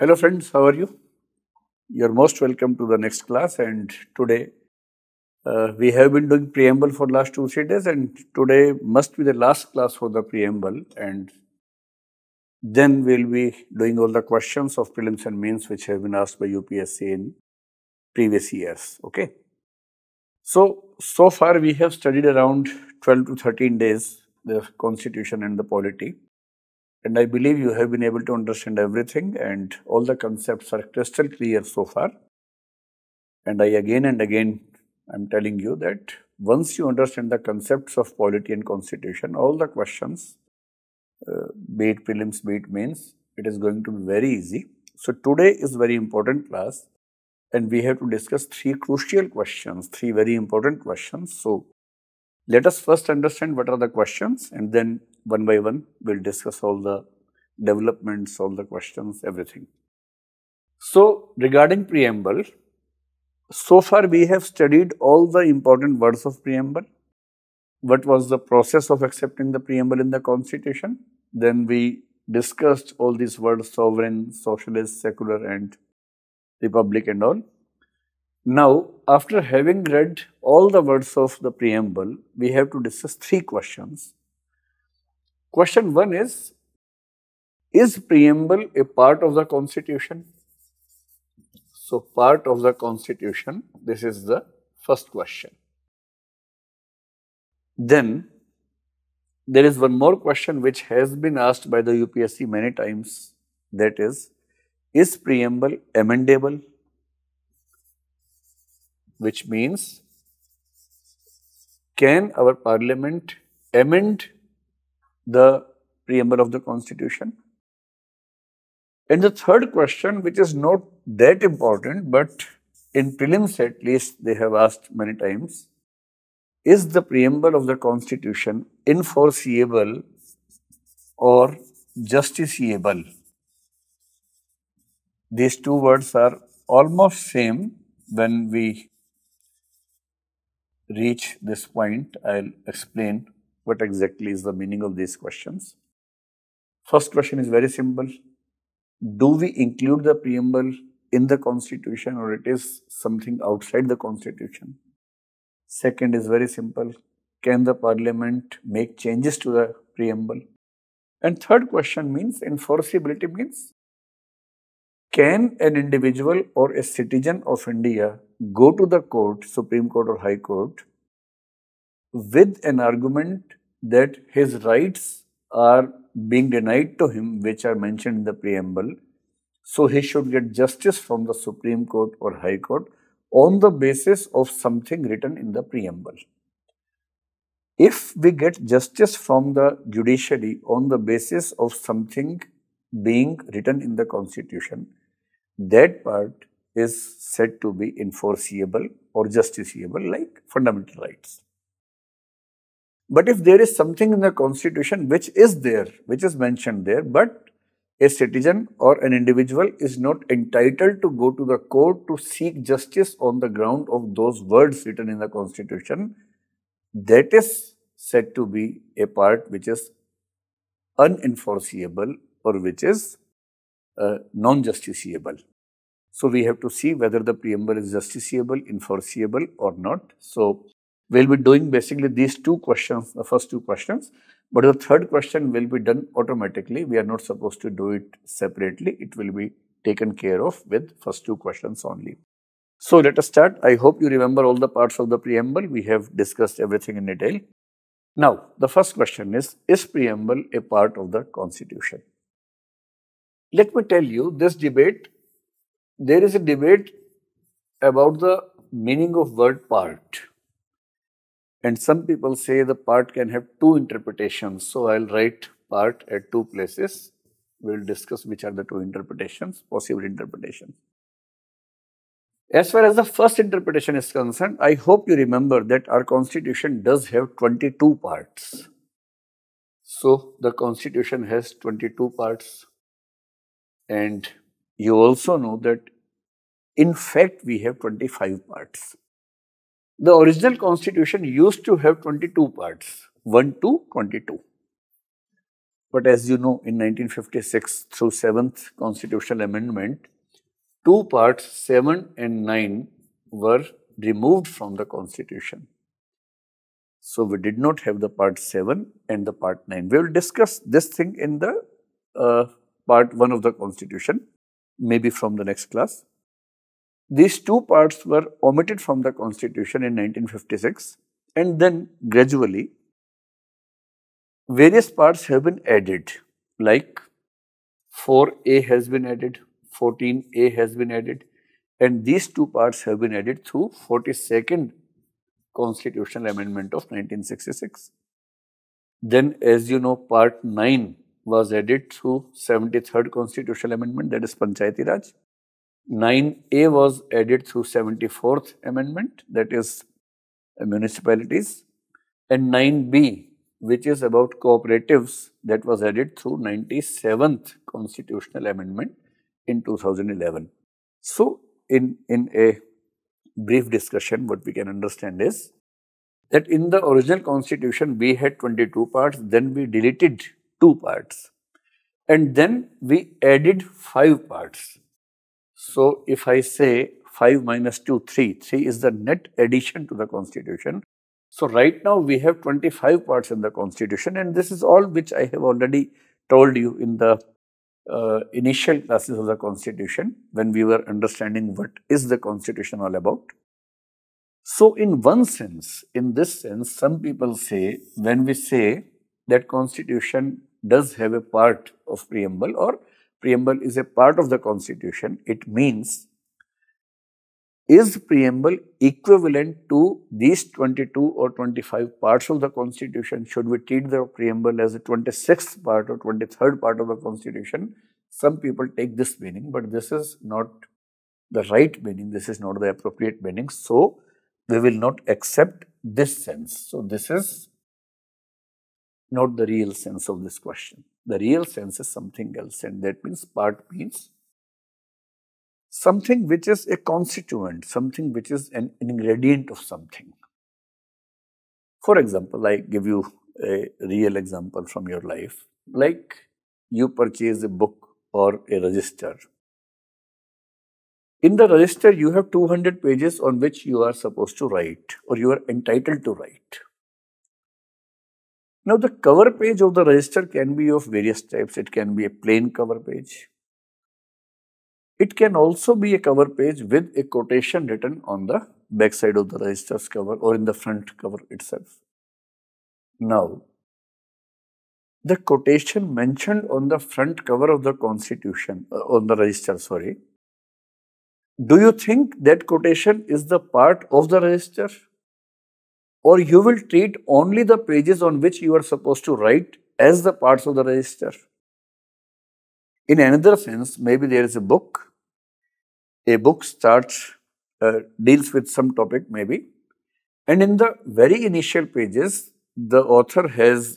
Hello friends, how are you? You're most welcome to the next class and today uh, we have been doing preamble for last two, three days and today must be the last class for the preamble and then we'll be doing all the questions of prelims and mains which have been asked by UPSC in previous years, okay? So, so far we have studied around 12 to 13 days the constitution and the polity and I believe you have been able to understand everything, and all the concepts are crystal clear so far. And I again and again I'm telling you that once you understand the concepts of polity and constitution, all the questions, uh, be it prelims, be it mains, it is going to be very easy. So today is very important class and we have to discuss three crucial questions, three very important questions. So let us first understand what are the questions and then one by one, we'll discuss all the developments, all the questions, everything. So, regarding preamble, so far we have studied all the important words of preamble. What was the process of accepting the preamble in the constitution? Then we discussed all these words sovereign, socialist, secular and republic and all. Now, after having read all the words of the preamble, we have to discuss three questions Question one is, is preamble a part of the constitution? So, part of the constitution, this is the first question. Then, there is one more question which has been asked by the UPSC many times that is, is preamble amendable? Which means, can our parliament amend the preamble of the constitution. And the third question, which is not that important, but in prelims at least they have asked many times, is the preamble of the constitution enforceable or justiciable? These two words are almost same when we reach this point. I'll explain what exactly is the meaning of these questions. First question is very simple. Do we include the preamble in the constitution or it is something outside the constitution? Second is very simple. Can the parliament make changes to the preamble? And third question means enforceability means can an individual or a citizen of India go to the court, Supreme Court or High Court with an argument that his rights are being denied to him, which are mentioned in the preamble. So he should get justice from the Supreme Court or High Court on the basis of something written in the preamble. If we get justice from the judiciary on the basis of something being written in the constitution, that part is said to be enforceable or justiciable like fundamental rights. But if there is something in the constitution which is there, which is mentioned there, but a citizen or an individual is not entitled to go to the court to seek justice on the ground of those words written in the constitution, that is said to be a part which is unenforceable or which is uh, non-justiciable. So we have to see whether the preamble is justiciable, enforceable or not. So We'll be doing basically these two questions, the first two questions, but the third question will be done automatically. We are not supposed to do it separately. It will be taken care of with first two questions only. So let us start. I hope you remember all the parts of the preamble. We have discussed everything in detail. Now, the first question is, is preamble a part of the constitution? Let me tell you this debate, there is a debate about the meaning of word part. And some people say the part can have two interpretations. So I'll write part at two places. We'll discuss which are the two interpretations, possible interpretations. As far as the first interpretation is concerned, I hope you remember that our constitution does have 22 parts. So, the constitution has 22 parts and you also know that in fact we have 25 parts. The original constitution used to have 22 parts, 1 to 22. But as you know, in 1956 through 7th constitutional amendment, two parts 7 and 9 were removed from the constitution. So we did not have the part 7 and the part 9. We will discuss this thing in the uh, part 1 of the constitution, maybe from the next class. These two parts were omitted from the constitution in 1956 and then gradually various parts have been added like 4a has been added, 14a has been added and these two parts have been added through 42nd constitutional amendment of 1966. Then as you know part 9 was added through 73rd constitutional amendment that is Panchayati Raj 9A was added through 74th Amendment, that is municipalities, and 9B, which is about cooperatives, that was added through 97th Constitutional Amendment in 2011. So, in, in a brief discussion, what we can understand is that in the original constitution, we had 22 parts, then we deleted two parts, and then we added five parts so if I say 5 minus 2, 3, 3 is the net addition to the constitution. So right now we have 25 parts in the constitution and this is all which I have already told you in the uh, initial classes of the constitution when we were understanding what is the constitution all about. So in one sense, in this sense, some people say when we say that constitution does have a part of preamble or preamble is a part of the constitution, it means is preamble equivalent to these 22 or 25 parts of the constitution? Should we treat the preamble as the 26th part or 23rd part of the constitution? Some people take this meaning, but this is not the right meaning, this is not the appropriate meaning. So, we will not accept this sense. So, this is not the real sense of this question. The real sense is something else, and that means part means something which is a constituent, something which is an ingredient of something. For example, I give you a real example from your life. Like you purchase a book or a register. In the register, you have 200 pages on which you are supposed to write or you are entitled to write. Now the cover page of the register can be of various types. It can be a plain cover page. It can also be a cover page with a quotation written on the backside of the register's cover or in the front cover itself. Now, the quotation mentioned on the front cover of the constitution, uh, on the register, sorry. Do you think that quotation is the part of the register? or you will treat only the pages on which you are supposed to write as the parts of the register. In another sense, maybe there is a book. A book starts, uh, deals with some topic maybe. And in the very initial pages, the author has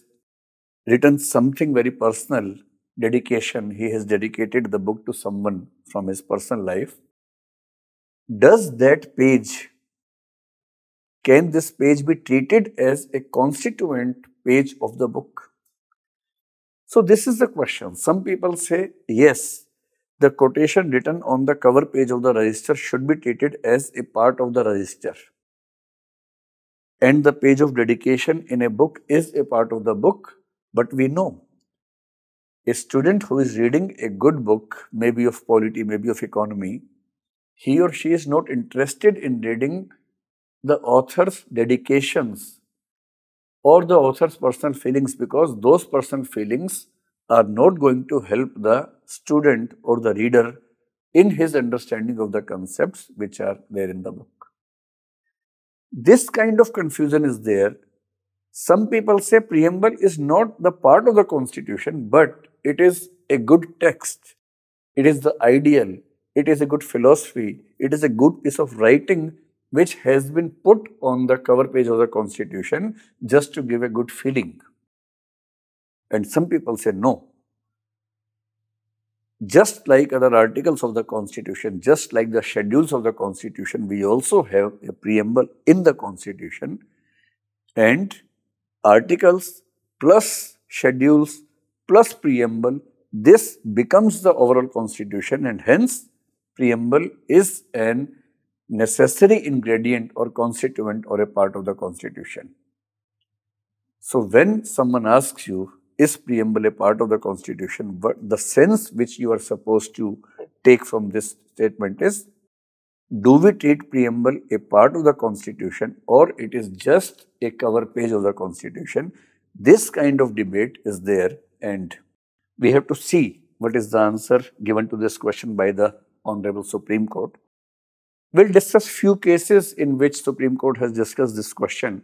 written something very personal, dedication. He has dedicated the book to someone from his personal life. Does that page can this page be treated as a constituent page of the book? So this is the question. Some people say, yes, the quotation written on the cover page of the register should be treated as a part of the register. And the page of dedication in a book is a part of the book, but we know a student who is reading a good book, maybe of polity, maybe of economy, he or she is not interested in reading the author's dedications or the author's personal feelings because those personal feelings are not going to help the student or the reader in his understanding of the concepts which are there in the book. This kind of confusion is there. Some people say preamble is not the part of the constitution, but it is a good text. It is the ideal. It is a good philosophy. It is a good piece of writing which has been put on the cover page of the constitution just to give a good feeling. And some people say no. Just like other articles of the constitution, just like the schedules of the constitution, we also have a preamble in the constitution and articles plus schedules plus preamble, this becomes the overall constitution and hence preamble is an necessary ingredient or constituent or a part of the constitution. So when someone asks you, is preamble a part of the constitution, But the sense which you are supposed to take from this statement is, do we treat preamble a part of the constitution or it is just a cover page of the constitution? This kind of debate is there and we have to see what is the answer given to this question by the Honorable Supreme Court. We'll discuss few cases in which Supreme Court has discussed this question.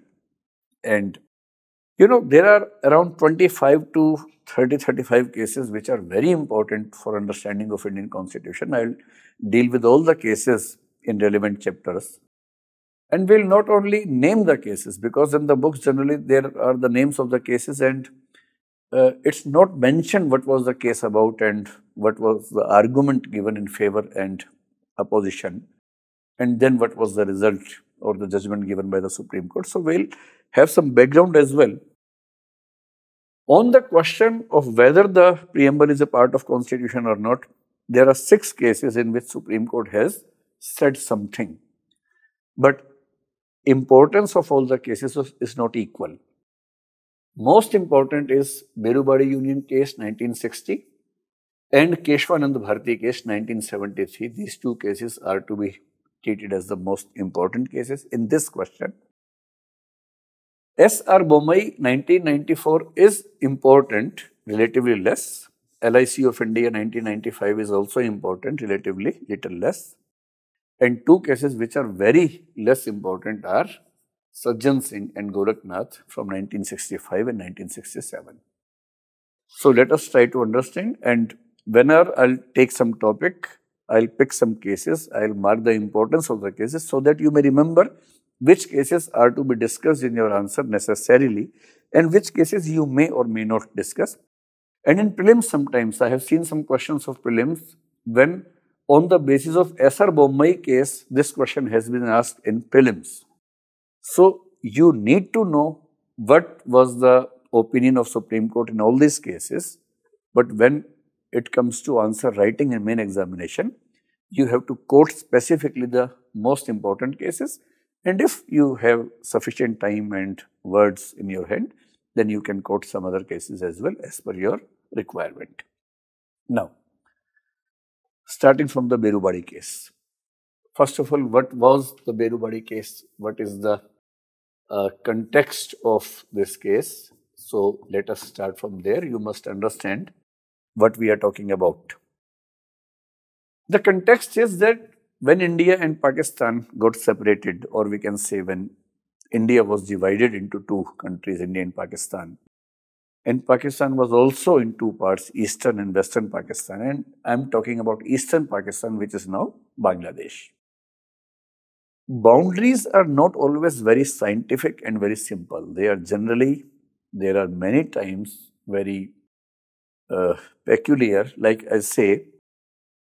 And, you know, there are around 25 to 30, 35 cases which are very important for understanding of Indian Constitution. I'll deal with all the cases in relevant chapters. And we'll not only name the cases because in the books generally there are the names of the cases and uh, it's not mentioned what was the case about and what was the argument given in favor and opposition and then what was the result or the judgment given by the Supreme Court. So we'll have some background as well. On the question of whether the preamble is a part of constitution or not, there are six cases in which Supreme Court has said something. But importance of all the cases is not equal. Most important is Berubari Union case 1960 and Keshwanand Bharti case 1973. These two cases are to be treated as the most important cases in this question. S.R. Bommai 1994 is important, relatively less. LIC of India 1995 is also important, relatively little less. And two cases which are very less important are Sajjan Singh and Goraknath from 1965 and 1967. So let us try to understand and whenever I'll take some topic I'll pick some cases, I'll mark the importance of the cases so that you may remember which cases are to be discussed in your answer necessarily and which cases you may or may not discuss. And in prelims sometimes, I have seen some questions of prelims when on the basis of SR Bombay case, this question has been asked in prelims. So, you need to know what was the opinion of Supreme Court in all these cases, but when it comes to answer writing and main examination, you have to quote specifically the most important cases. And if you have sufficient time and words in your hand, then you can quote some other cases as well as per your requirement. Now, starting from the Berubadi case. First of all, what was the Berubadi case? What is the uh, context of this case? So, let us start from there. You must understand what we are talking about. The context is that when India and Pakistan got separated, or we can say when India was divided into two countries, India and Pakistan, and Pakistan was also in two parts, eastern and western Pakistan, and I'm talking about eastern Pakistan, which is now Bangladesh. Boundaries are not always very scientific and very simple. They are generally, there are many times very uh, peculiar, like I say,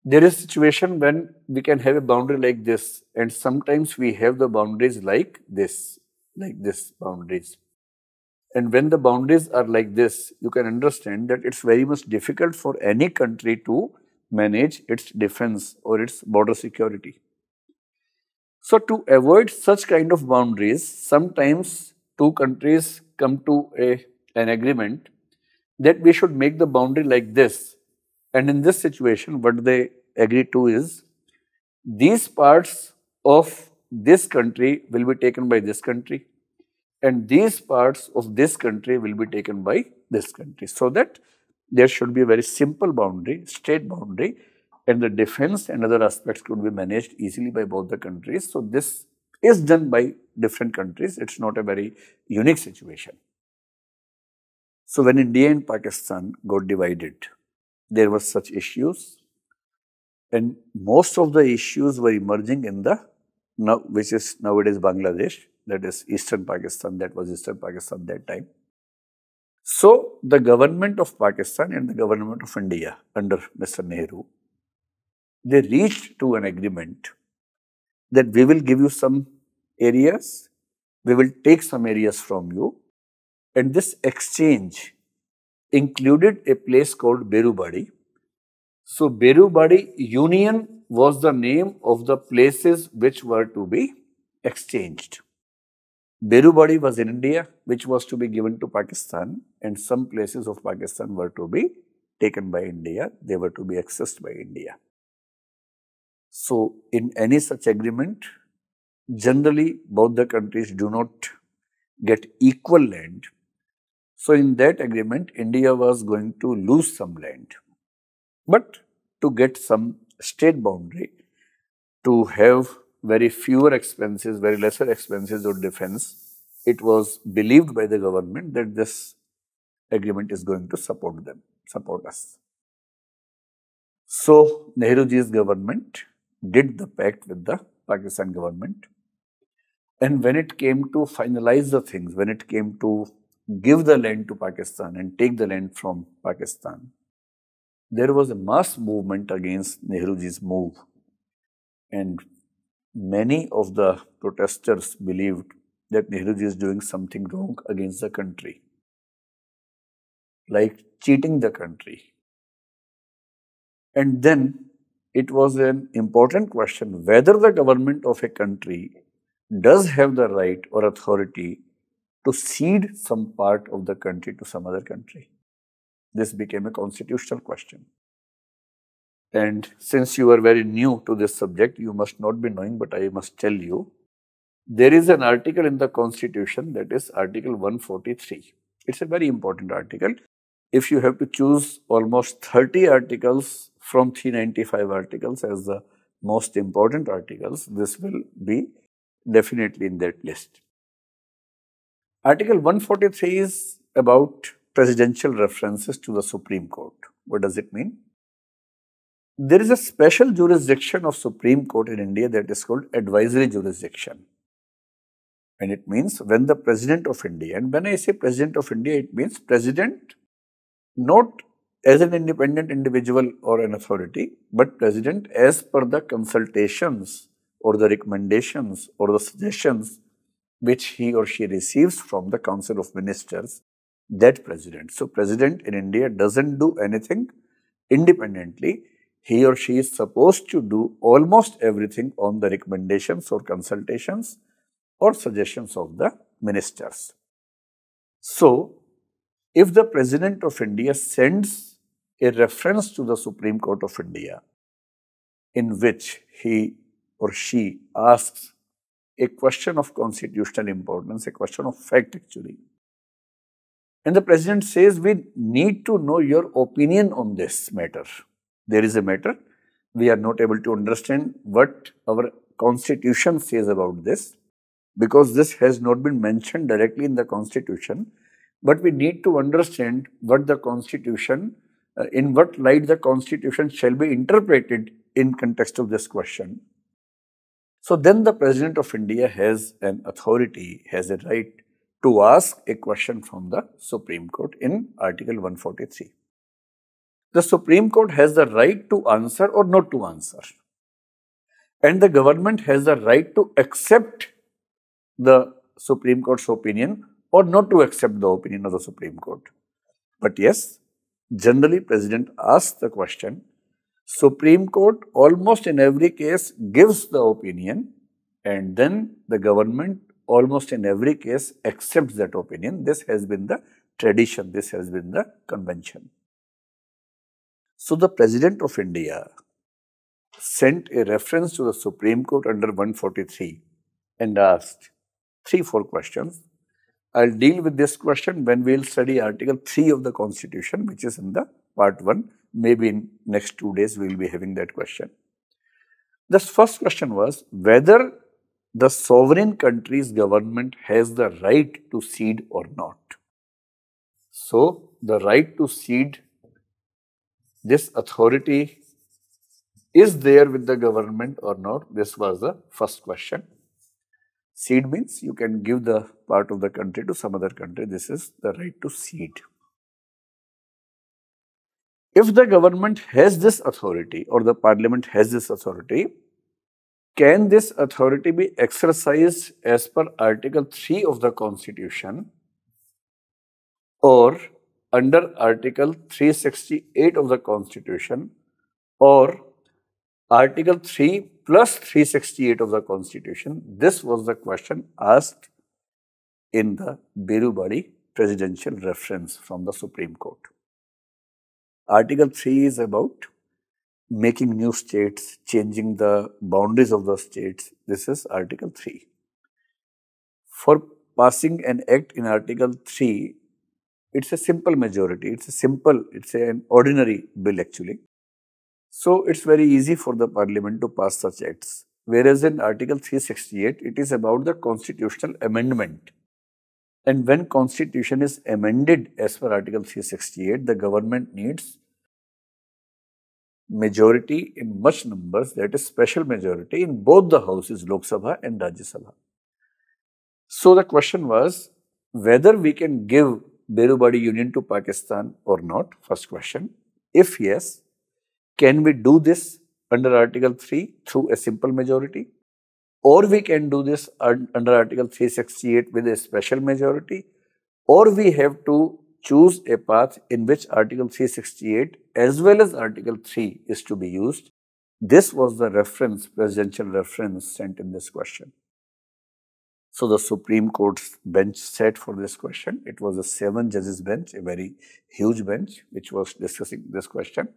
there is situation when we can have a boundary like this, and sometimes we have the boundaries like this, like this boundaries. And when the boundaries are like this, you can understand that it's very much difficult for any country to manage its defense or its border security. So, to avoid such kind of boundaries, sometimes two countries come to a, an agreement that we should make the boundary like this. And in this situation, what they agree to is these parts of this country will be taken by this country, and these parts of this country will be taken by this country. So that there should be a very simple boundary, state boundary, and the defense and other aspects could be managed easily by both the countries. So this is done by different countries. It's not a very unique situation. So when India and Pakistan got divided, there were such issues. And most of the issues were emerging in the, now, which is nowadays Bangladesh, that is Eastern Pakistan, that was Eastern Pakistan that time. So the government of Pakistan and the government of India under Mr. Nehru, they reached to an agreement that we will give you some areas, we will take some areas from you, and this exchange included a place called Berubadi. So, Berubadi Union was the name of the places which were to be exchanged. Berubadi was in India, which was to be given to Pakistan, and some places of Pakistan were to be taken by India, they were to be accessed by India. So, in any such agreement, generally both the countries do not get equal land so, in that agreement, India was going to lose some land, but to get some state boundary, to have very fewer expenses, very lesser expenses of defense, it was believed by the government that this agreement is going to support them, support us. So, Nehruji's government did the pact with the Pakistan government. And when it came to finalize the things, when it came to give the land to Pakistan and take the land from Pakistan, there was a mass movement against Nehruji's move. And many of the protesters believed that Nehruji is doing something wrong against the country, like cheating the country. And then it was an important question whether the government of a country does have the right or authority to cede some part of the country to some other country. This became a constitutional question. And since you are very new to this subject, you must not be knowing, but I must tell you. There is an article in the constitution that is Article 143. It's a very important article. If you have to choose almost 30 articles from 395 articles as the most important articles, this will be definitely in that list. Article 143 is about presidential references to the Supreme Court. What does it mean? There is a special jurisdiction of Supreme Court in India that is called advisory jurisdiction. And it means when the President of India, and when I say President of India, it means President not as an independent individual or an authority, but President as per the consultations or the recommendations or the suggestions which he or she receives from the Council of Ministers, that president. So, president in India doesn't do anything independently. He or she is supposed to do almost everything on the recommendations or consultations or suggestions of the ministers. So, if the president of India sends a reference to the Supreme Court of India in which he or she asks a question of constitutional importance, a question of fact actually. And the president says, we need to know your opinion on this matter. There is a matter. We are not able to understand what our constitution says about this because this has not been mentioned directly in the constitution. But we need to understand what the constitution, uh, in what light the constitution shall be interpreted in context of this question. So then the President of India has an authority, has a right to ask a question from the Supreme Court in Article 143. The Supreme Court has the right to answer or not to answer. And the government has the right to accept the Supreme Court's opinion or not to accept the opinion of the Supreme Court. But yes, generally President asks the question Supreme Court almost in every case gives the opinion and then the government almost in every case accepts that opinion. This has been the tradition, this has been the convention. So, the President of India sent a reference to the Supreme Court under 143 and asked three, four questions. I will deal with this question when we will study Article 3 of the Constitution, which is in the Part 1 Maybe in next two days we will be having that question. The first question was whether the sovereign country's government has the right to cede or not. So, the right to cede this authority is there with the government or not? This was the first question. Cede means you can give the part of the country to some other country. This is the right to cede if the government has this authority or the parliament has this authority, can this authority be exercised as per Article 3 of the Constitution or under Article 368 of the Constitution or Article 3 plus 368 of the Constitution? This was the question asked in the Birubari presidential reference from the Supreme Court. Article 3 is about making new states, changing the boundaries of those states. This is Article 3. For passing an act in Article 3, it's a simple majority. It's a simple, it's an ordinary bill actually. So it's very easy for the parliament to pass such acts. Whereas in Article 368, it is about the constitutional amendment. And when constitution is amended as per Article 368, the government needs majority in much numbers, that is special majority in both the houses, Lok Sabha and Rajya Sabha. So the question was whether we can give Badi Union to Pakistan or not, first question. If yes, can we do this under Article 3 through a simple majority? Or we can do this under Article 368 with a special majority? Or we have to choose a path in which Article 368 as well as Article 3 is to be used. This was the reference, presidential reference sent in this question. So the Supreme Court's bench set for this question. It was a seven judges bench, a very huge bench, which was discussing this question.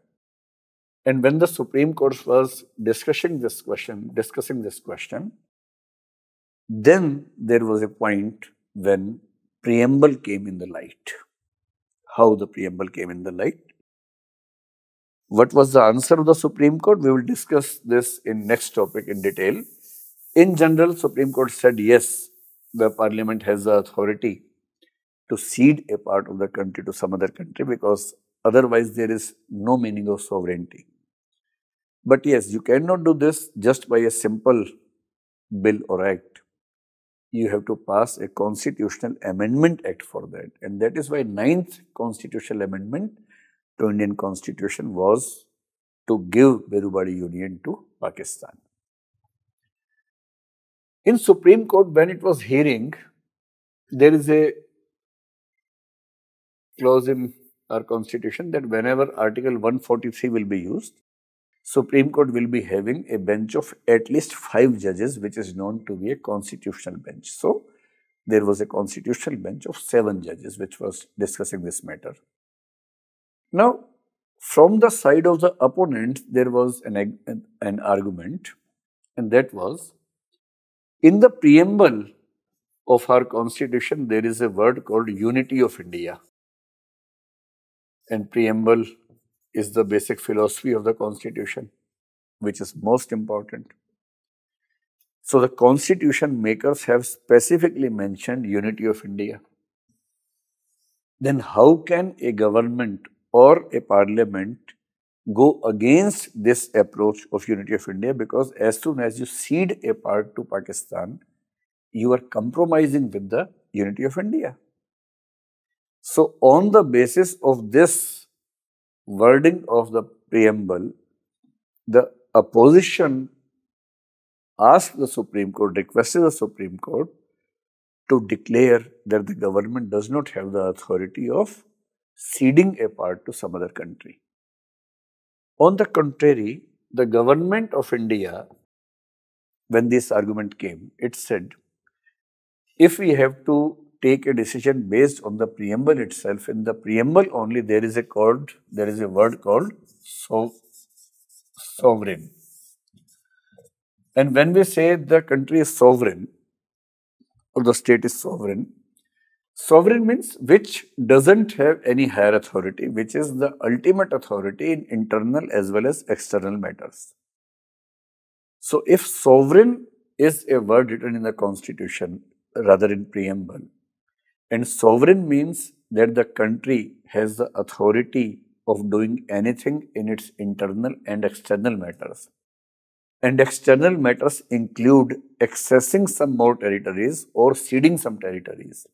And when the Supreme Court was discussing this question, discussing this question, then there was a point when preamble came in the light how the preamble came in the light. What was the answer of the Supreme Court? We will discuss this in next topic in detail. In general, Supreme Court said yes, the parliament has the authority to cede a part of the country to some other country because otherwise there is no meaning of sovereignty. But yes, you cannot do this just by a simple bill or act you have to pass a constitutional amendment act for that. And that is why ninth constitutional amendment to Indian constitution was to give Berubadi Union to Pakistan. In Supreme Court, when it was hearing, there is a clause in our constitution that whenever Article 143 will be used, Supreme Court will be having a bench of at least five judges, which is known to be a constitutional bench. So, there was a constitutional bench of seven judges which was discussing this matter. Now, from the side of the opponent, there was an, an, an argument, and that was in the preamble of our constitution, there is a word called unity of India. And preamble is the basic philosophy of the constitution, which is most important. So the constitution makers have specifically mentioned unity of India. Then how can a government or a parliament go against this approach of unity of India? Because as soon as you cede a part to Pakistan, you are compromising with the unity of India. So on the basis of this wording of the preamble, the opposition asked the Supreme Court, requested the Supreme Court to declare that the government does not have the authority of ceding a part to some other country. On the contrary, the government of India, when this argument came, it said, if we have to take a decision based on the preamble itself. In the preamble only, there is a called there is a word called so sovereign. And when we say the country is sovereign or the state is sovereign, sovereign means which doesn't have any higher authority, which is the ultimate authority in internal as well as external matters. So, if sovereign is a word written in the constitution rather in preamble, and sovereign means that the country has the authority of doing anything in its internal and external matters. And external matters include accessing some more territories or ceding some territories.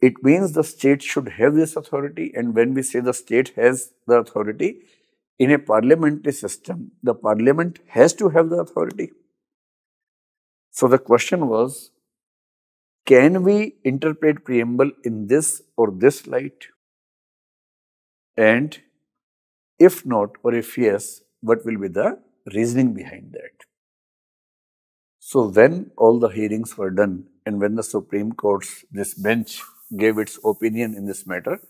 It means the state should have this authority, and when we say the state has the authority, in a parliamentary system, the parliament has to have the authority. So the question was can we interpret preamble in this or this light? And if not, or if yes, what will be the reasoning behind that? So, when all the hearings were done and when the Supreme Court's this bench gave its opinion in this matter,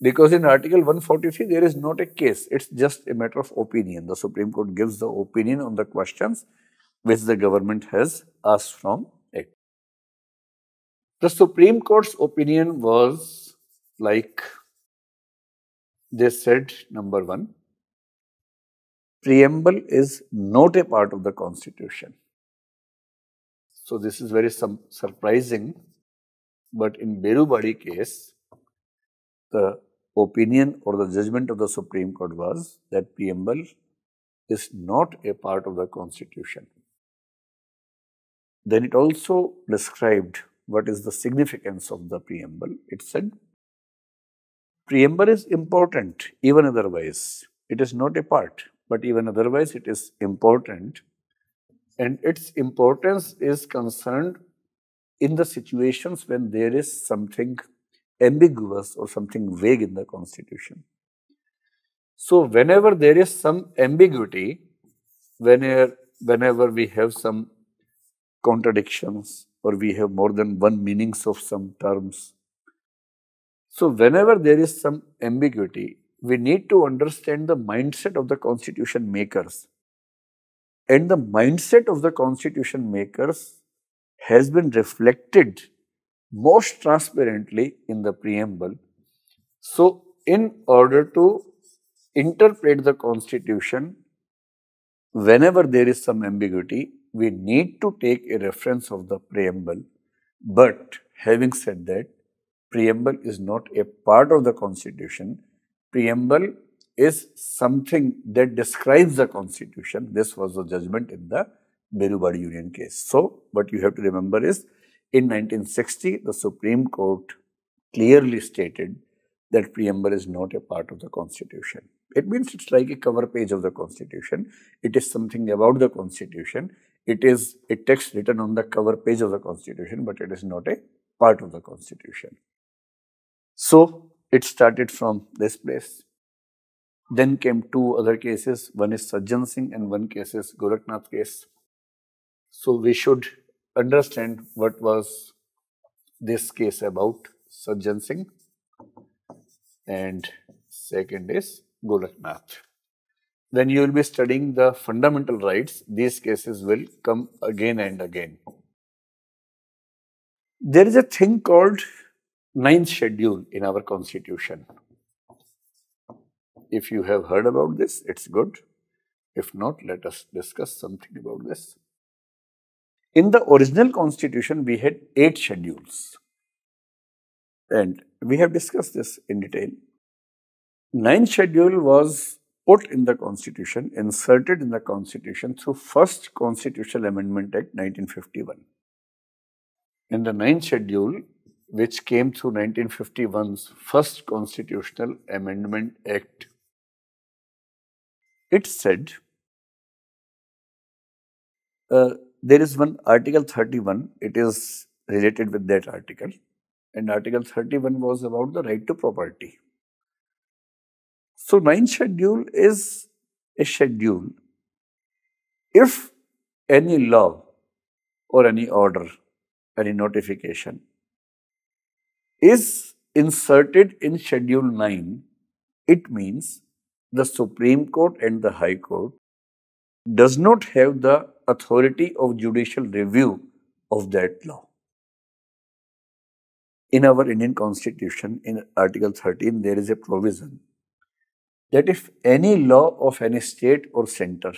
because in Article 143 there is not a case, it's just a matter of opinion. The Supreme Court gives the opinion on the questions which the government has asked from the Supreme Court's opinion was like they said number one, preamble is not a part of the Constitution. So this is very surprising, but in Berubadi case, the opinion or the judgment of the Supreme Court was that preamble is not a part of the Constitution. Then it also described what is the significance of the preamble. It said, preamble is important even otherwise. It is not a part, but even otherwise it is important and its importance is concerned in the situations when there is something ambiguous or something vague in the constitution. So, whenever there is some ambiguity, whenever, whenever we have some contradictions, or we have more than one meanings of some terms. So whenever there is some ambiguity, we need to understand the mindset of the constitution makers. And the mindset of the constitution makers has been reflected most transparently in the preamble. So, in order to interpret the constitution, whenever there is some ambiguity, we need to take a reference of the preamble, but having said that, preamble is not a part of the constitution. Preamble is something that describes the constitution. This was the judgment in the Berubadi Union case. So, what you have to remember is in 1960, the Supreme Court clearly stated that preamble is not a part of the constitution. It means it's like a cover page of the constitution. It is something about the constitution it is a text written on the cover page of the constitution, but it is not a part of the constitution. So it started from this place. Then came two other cases. One is Sajjan Singh and one case is Goraknath case. So we should understand what was this case about Sajjan Singh and second is Goraknath then you will be studying the fundamental rights. These cases will come again and again. There is a thing called ninth schedule in our constitution. If you have heard about this, it's good. If not, let us discuss something about this. In the original constitution, we had eight schedules. And we have discussed this in detail. Ninth schedule was put in the constitution, inserted in the constitution through first constitutional amendment act 1951. In the ninth schedule, which came through 1951's first constitutional amendment act, it said uh, there is one article 31, it is related with that article and article 31 was about the right to property so nine schedule is a schedule. If any law or any order, any notification is inserted in schedule 9, it means the Supreme Court and the High Court does not have the authority of judicial review of that law. In our Indian constitution, in Article 13, there is a provision that if any law of any state or center,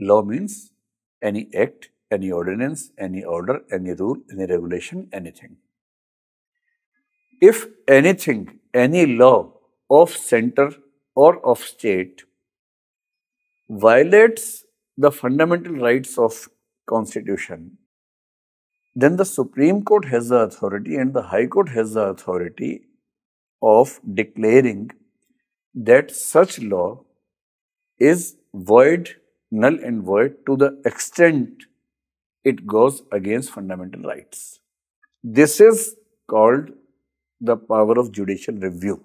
law means any act, any ordinance, any order, any rule, any regulation, anything. If anything, any law of center or of state violates the fundamental rights of constitution, then the Supreme Court has the authority and the High Court has the authority of declaring that such law is void, null and void to the extent it goes against fundamental rights. This is called the power of judicial review.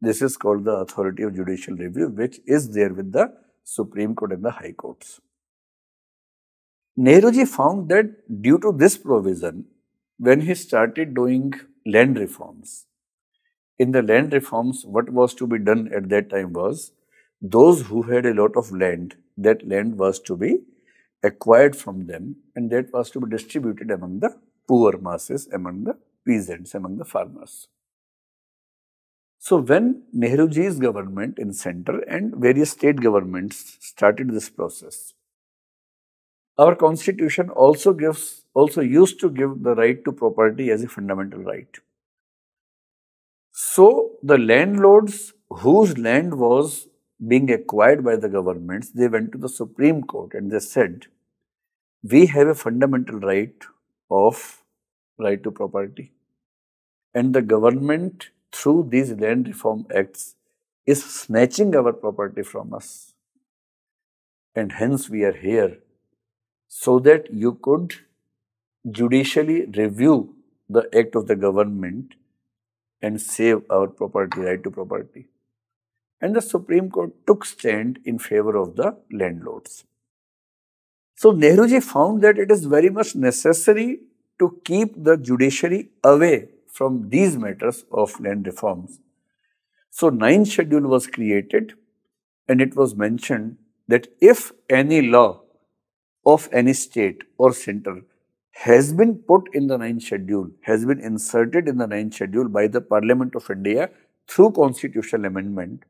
This is called the authority of judicial review, which is there with the Supreme Court and the High Courts. Nehruji found that due to this provision, when he started doing land reforms, in the land reforms, what was to be done at that time was those who had a lot of land, that land was to be acquired from them and that was to be distributed among the poor masses, among the peasants, among the farmers. So when Nehruji's government in center and various state governments started this process, our constitution also gives, also used to give the right to property as a fundamental right. So the landlords whose land was being acquired by the governments, they went to the Supreme Court and they said, we have a fundamental right of right to property. And the government through these land reform acts is snatching our property from us. And hence we are here so that you could judicially review the act of the government and save our property, right to property. And the Supreme Court took stand in favor of the landlords. So Nehruji found that it is very much necessary to keep the judiciary away from these matters of land reforms. So ninth schedule was created and it was mentioned that if any law of any state or center has been put in the ninth schedule, has been inserted in the ninth schedule by the Parliament of India through constitutional amendment,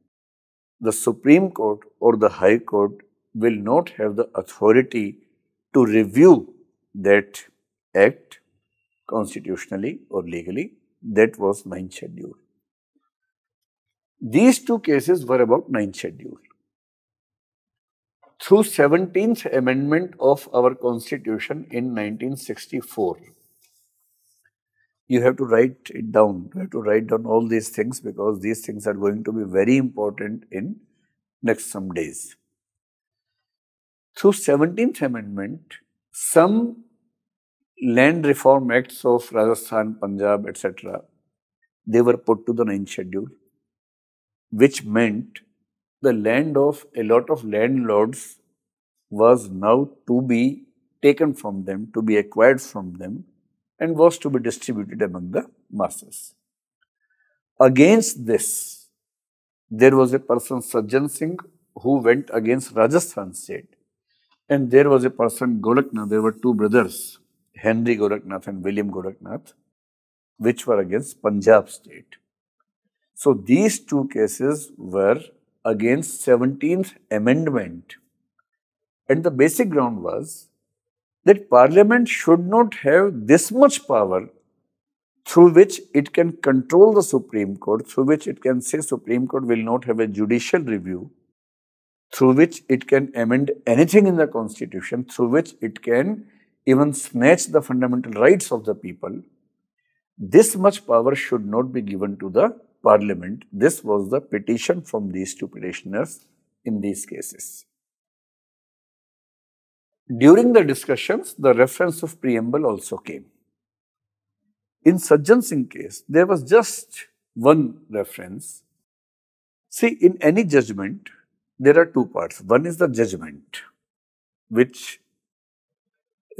the Supreme Court or the High Court will not have the authority to review that act constitutionally or legally. That was ninth schedule. These two cases were about ninth schedule through 17th amendment of our constitution in 1964 you have to write it down you have to write down all these things because these things are going to be very important in next some days through 17th amendment some land reform acts of rajasthan punjab etc they were put to the ninth schedule which meant the land of a lot of landlords was now to be taken from them, to be acquired from them, and was to be distributed among the masses. Against this, there was a person, Sajjan Singh, who went against Rajasthan state. And there was a person, Golaknath. there were two brothers, Henry Golaknath and William Golaknath, which were against Punjab state. So these two cases were against 17th amendment and the basic ground was that parliament should not have this much power through which it can control the Supreme Court, through which it can say Supreme Court will not have a judicial review, through which it can amend anything in the constitution, through which it can even snatch the fundamental rights of the people. This much power should not be given to the parliament. This was the petition from these two petitioners in these cases. During the discussions, the reference of preamble also came. In Sajjan Singh case, there was just one reference. See, in any judgment, there are two parts. One is the judgment, which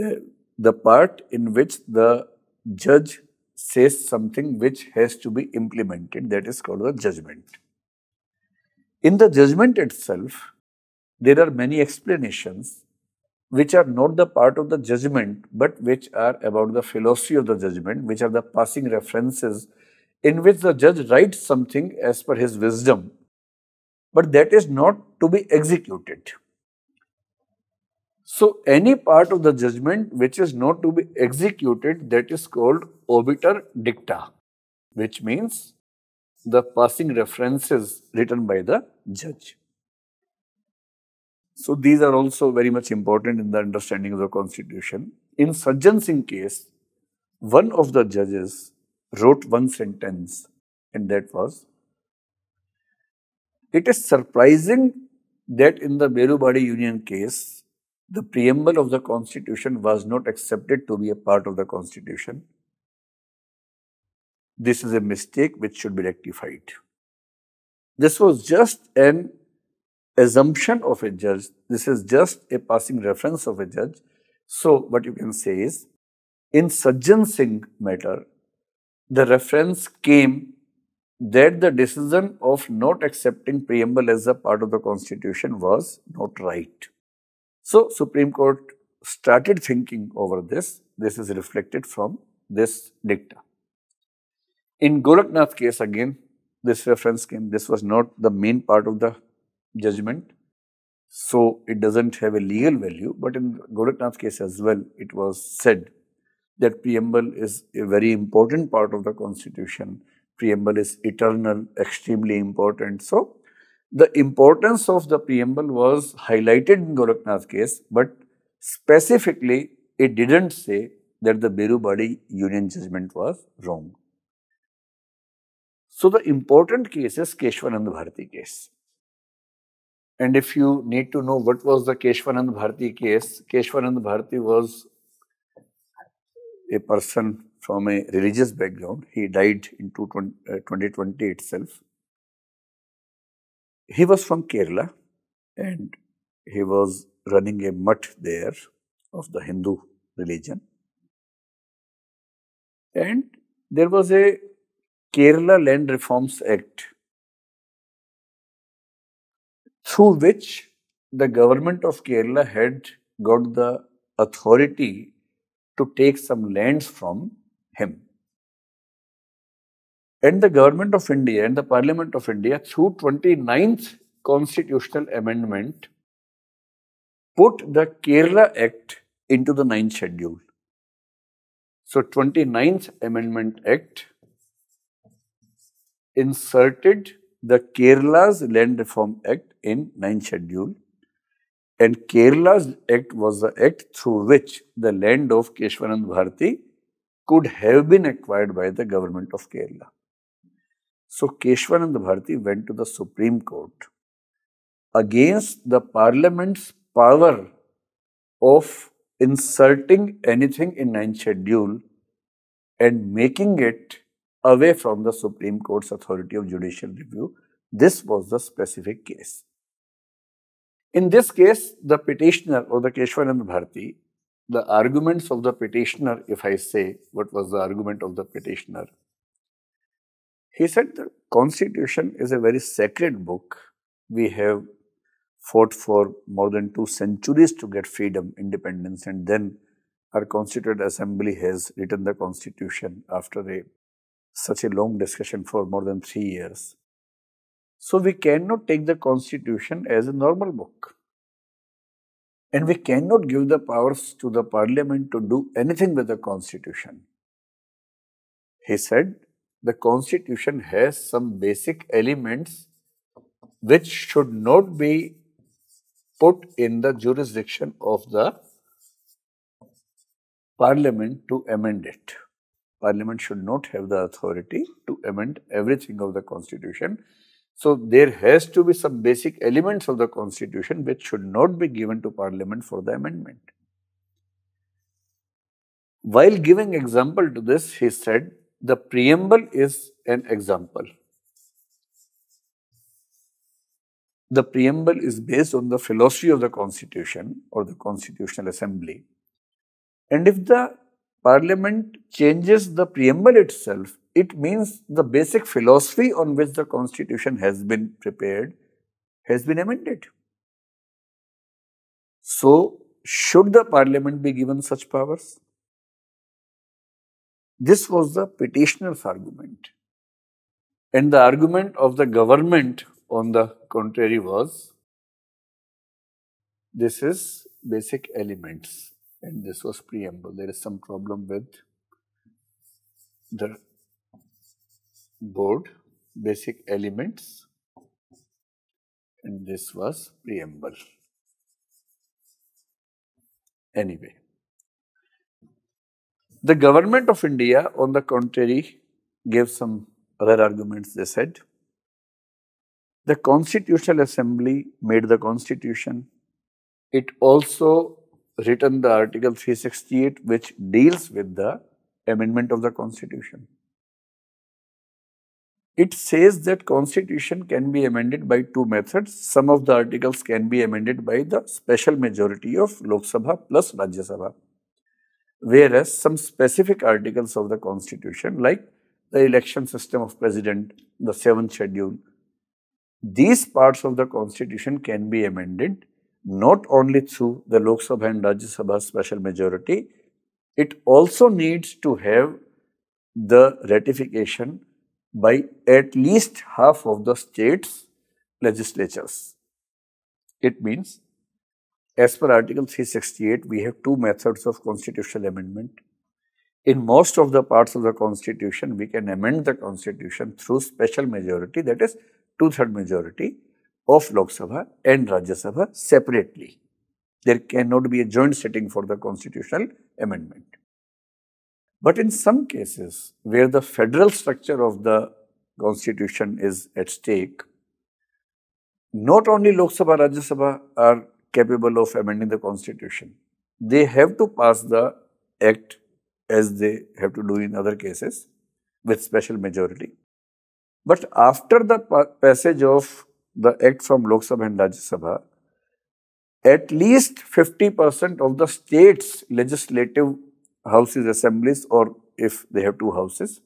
uh, the part in which the judge says something which has to be implemented, that is called a judgment. In the judgment itself, there are many explanations which are not the part of the judgment but which are about the philosophy of the judgment, which are the passing references in which the judge writes something as per his wisdom, but that is not to be executed. So any part of the judgment which is not to be executed that is called obiter dicta which means the passing references written by the judge. So these are also very much important in the understanding of the constitution. In Sajjan Singh case, one of the judges wrote one sentence and that was, it is surprising that in the Berubadi Union case, the preamble of the constitution was not accepted to be a part of the constitution. This is a mistake which should be rectified. This was just an assumption of a judge. This is just a passing reference of a judge. So what you can say is, in Sajjan Singh matter, the reference came that the decision of not accepting preamble as a part of the constitution was not right. So Supreme Court started thinking over this. This is reflected from this dicta. In Goraknath case again, this reference came. This was not the main part of the judgment. So it doesn't have a legal value. But in Goraknath case as well, it was said that preamble is a very important part of the constitution. Preamble is eternal, extremely important. So the importance of the preamble was highlighted in Goraknath's case, but specifically it didn't say that the Berubadi union judgment was wrong. So the important case is Keshwanand Bharati case. And if you need to know what was the Keshwanand Bharati case, Keshwanand Bharati was a person from a religious background. He died in 2020 uh, itself. He was from Kerala and he was running a mutt there of the Hindu religion. And there was a Kerala Land Reforms Act through which the government of Kerala had got the authority to take some lands from him. And the government of India and the parliament of India through 29th constitutional amendment put the Kerala Act into the 9th schedule. So 29th Amendment Act inserted the Kerala's Land Reform Act in 9th schedule and Kerala's act was the act through which the land of Keshwanand Bharti could have been acquired by the government of Kerala. So Keshwanand Bharti went to the Supreme Court against the parliament's power of inserting anything in ninth schedule and making it away from the Supreme Court's authority of judicial review. This was the specific case. In this case, the petitioner or the Keshwanand Bharti, the arguments of the petitioner, if I say what was the argument of the petitioner, he said the constitution is a very sacred book. We have fought for more than two centuries to get freedom, independence and then our constituent assembly has written the constitution after a, such a long discussion for more than three years. So we cannot take the constitution as a normal book. And we cannot give the powers to the parliament to do anything with the constitution. He said, the constitution has some basic elements which should not be put in the jurisdiction of the parliament to amend it. Parliament should not have the authority to amend everything of the constitution. So, there has to be some basic elements of the constitution which should not be given to parliament for the amendment. While giving example to this, he said the preamble is an example. The preamble is based on the philosophy of the constitution or the constitutional assembly. And if the parliament changes the preamble itself, it means the basic philosophy on which the constitution has been prepared has been amended. So, should the parliament be given such powers? This was the petitioner's argument. And the argument of the government, on the contrary, was this is basic elements. And this was preamble. There is some problem with the board, basic elements, and this was preamble. Anyway. The government of India, on the contrary, gave some other arguments. They said the Constitutional Assembly made the Constitution. It also written the Article 368, which deals with the amendment of the Constitution. It says that Constitution can be amended by two methods. Some of the articles can be amended by the special majority of Lok Sabha plus Rajya Sabha. Whereas some specific articles of the constitution, like the election system of president, the seventh schedule, these parts of the constitution can be amended not only through the Lok Sabha and Rajya Sabha special majority, it also needs to have the ratification by at least half of the states legislatures. It means as per Article 368, we have two methods of constitutional amendment. In most of the parts of the constitution, we can amend the constitution through special majority, that is two-third majority of Lok Sabha and Rajya Sabha separately. There cannot be a joint sitting for the constitutional amendment. But in some cases, where the federal structure of the constitution is at stake, not only Lok Sabha, Rajya Sabha are capable of amending the constitution. They have to pass the act as they have to do in other cases with special majority. But after the pa passage of the act from Lok Sabha and Rajya Sabha, at least 50% of the state's legislative houses, assemblies, or if they have two houses,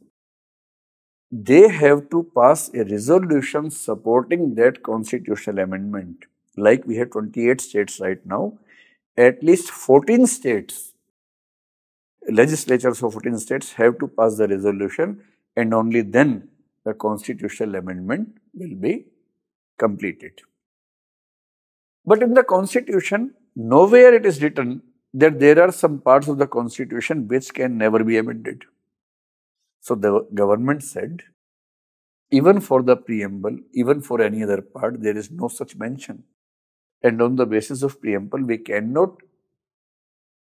they have to pass a resolution supporting that constitutional amendment like we have 28 states right now, at least 14 states, legislatures of 14 states have to pass the resolution and only then the constitutional amendment will be completed. But in the constitution, nowhere it is written that there are some parts of the constitution which can never be amended. So the government said, even for the preamble, even for any other part, there is no such mention. And on the basis of preamble, we cannot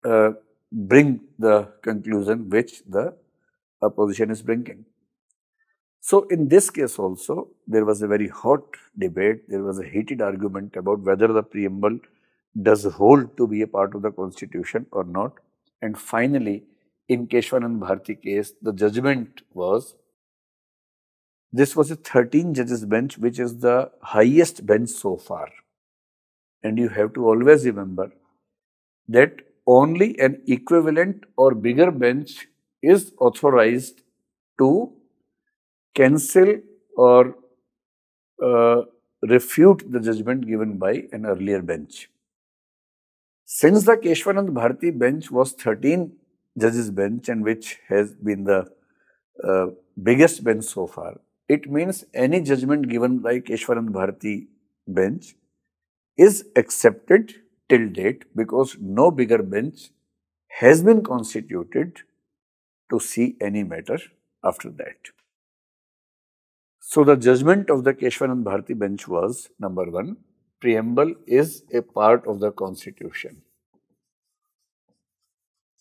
uh, bring the conclusion which the opposition is bringing. So, in this case also, there was a very hot debate, there was a heated argument about whether the preamble does hold to be a part of the constitution or not. And finally, in Keshwanand Bharti case, the judgment was this was a 13 judges bench, which is the highest bench so far. And you have to always remember that only an equivalent or bigger bench is authorized to cancel or uh, refute the judgment given by an earlier bench. Since the Keshwanand Bharati bench was 13 judges bench and which has been the uh, biggest bench so far, it means any judgment given by Keshwanand Bharati bench is accepted till date because no bigger bench has been constituted to see any matter after that. So the judgment of the Keshwanand Bharati bench was number one, preamble is a part of the constitution.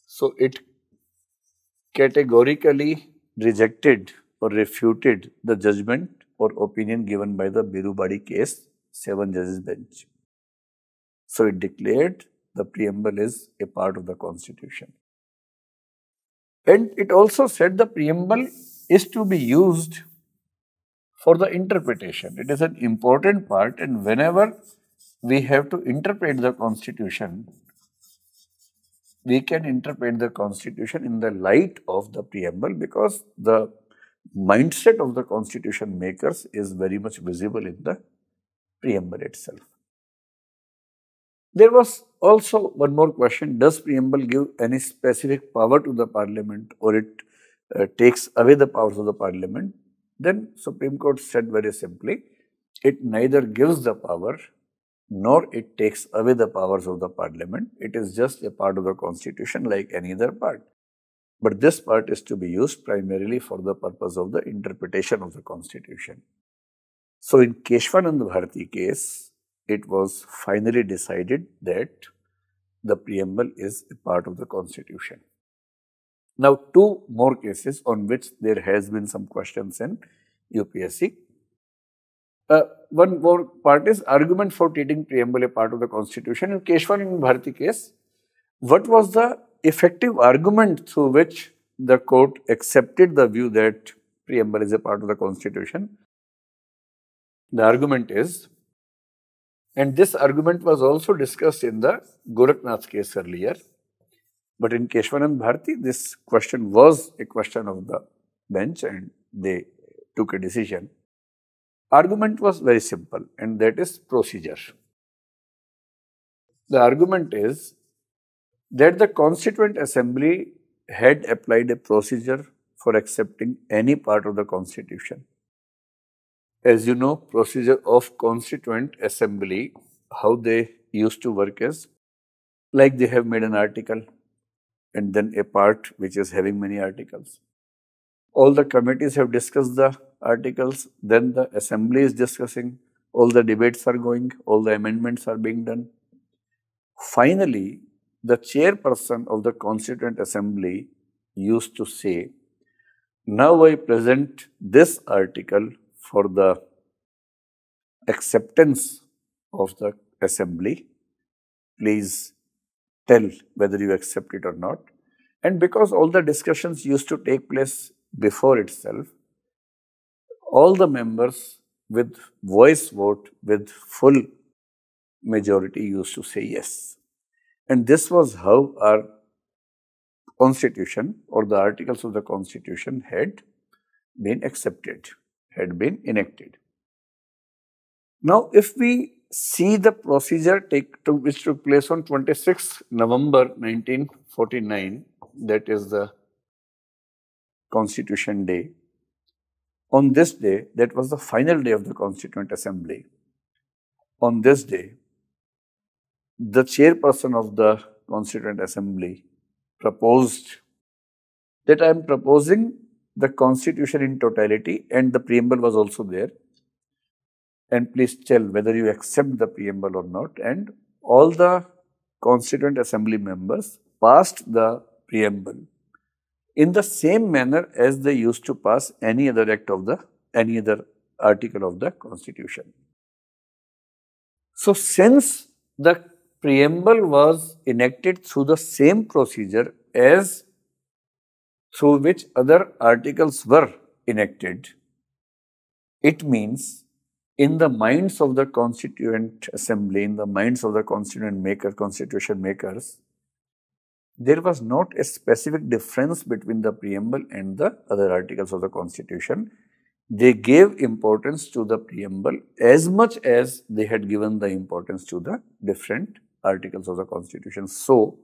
So it categorically rejected or refuted the judgment or opinion given by the Birubadi case, seven judges bench. So it declared the preamble is a part of the constitution. And it also said the preamble is to be used for the interpretation. It is an important part and whenever we have to interpret the constitution, we can interpret the constitution in the light of the preamble because the mindset of the constitution makers is very much visible in the preamble itself. There was also one more question, does preamble give any specific power to the parliament or it uh, takes away the powers of the parliament? Then Supreme Court said very simply, it neither gives the power nor it takes away the powers of the parliament. It is just a part of the constitution like any other part. But this part is to be used primarily for the purpose of the interpretation of the constitution. So in Keshwanand Bharati case, it was finally decided that the preamble is a part of the constitution. Now, two more cases on which there has been some questions in UPSC. Uh, one more part is argument for treating preamble a part of the constitution. In and Bharati case, what was the effective argument through which the court accepted the view that preamble is a part of the constitution? The argument is and this argument was also discussed in the Goraknath case earlier. But in Keshwanand Bharti, this question was a question of the bench and they took a decision. Argument was very simple and that is procedure. The argument is that the Constituent Assembly had applied a procedure for accepting any part of the constitution as you know, procedure of constituent assembly, how they used to work is like they have made an article and then a part which is having many articles. All the committees have discussed the articles, then the assembly is discussing, all the debates are going, all the amendments are being done. Finally, the chairperson of the Constituent Assembly used to say, now I present this article for the acceptance of the assembly. Please tell whether you accept it or not. And because all the discussions used to take place before itself, all the members with voice vote, with full majority used to say yes. And this was how our constitution or the articles of the constitution had been accepted had been enacted. Now, if we see the procedure take to, which took place on 26 November 1949, that is the Constitution Day. On this day, that was the final day of the Constituent Assembly. On this day, the chairperson of the Constituent Assembly proposed that I am proposing the constitution in totality and the preamble was also there. And please tell whether you accept the preamble or not. And all the constituent assembly members passed the preamble in the same manner as they used to pass any other act of the any other article of the constitution. So, since the preamble was enacted through the same procedure as through which other articles were enacted. It means in the minds of the constituent assembly, in the minds of the constituent maker, constitution makers, there was not a specific difference between the preamble and the other articles of the constitution. They gave importance to the preamble as much as they had given the importance to the different articles of the constitution. So,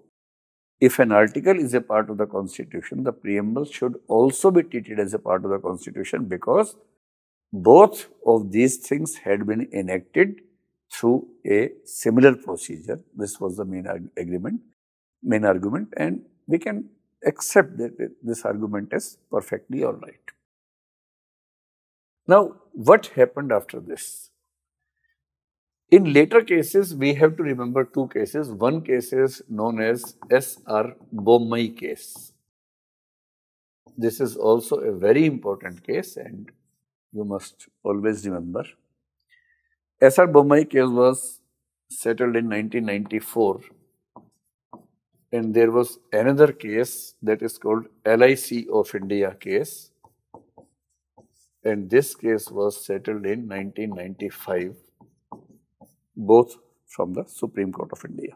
if an article is a part of the constitution, the preamble should also be treated as a part of the constitution because both of these things had been enacted through a similar procedure. This was the main agreement, main argument, and we can accept that this argument is perfectly all right. Now, what happened after this? In later cases, we have to remember two cases. One case is known as S.R. Bommai case. This is also a very important case and you must always remember. S.R. Bommai case was settled in 1994 and there was another case that is called LIC of India case and this case was settled in 1995 both from the Supreme Court of India.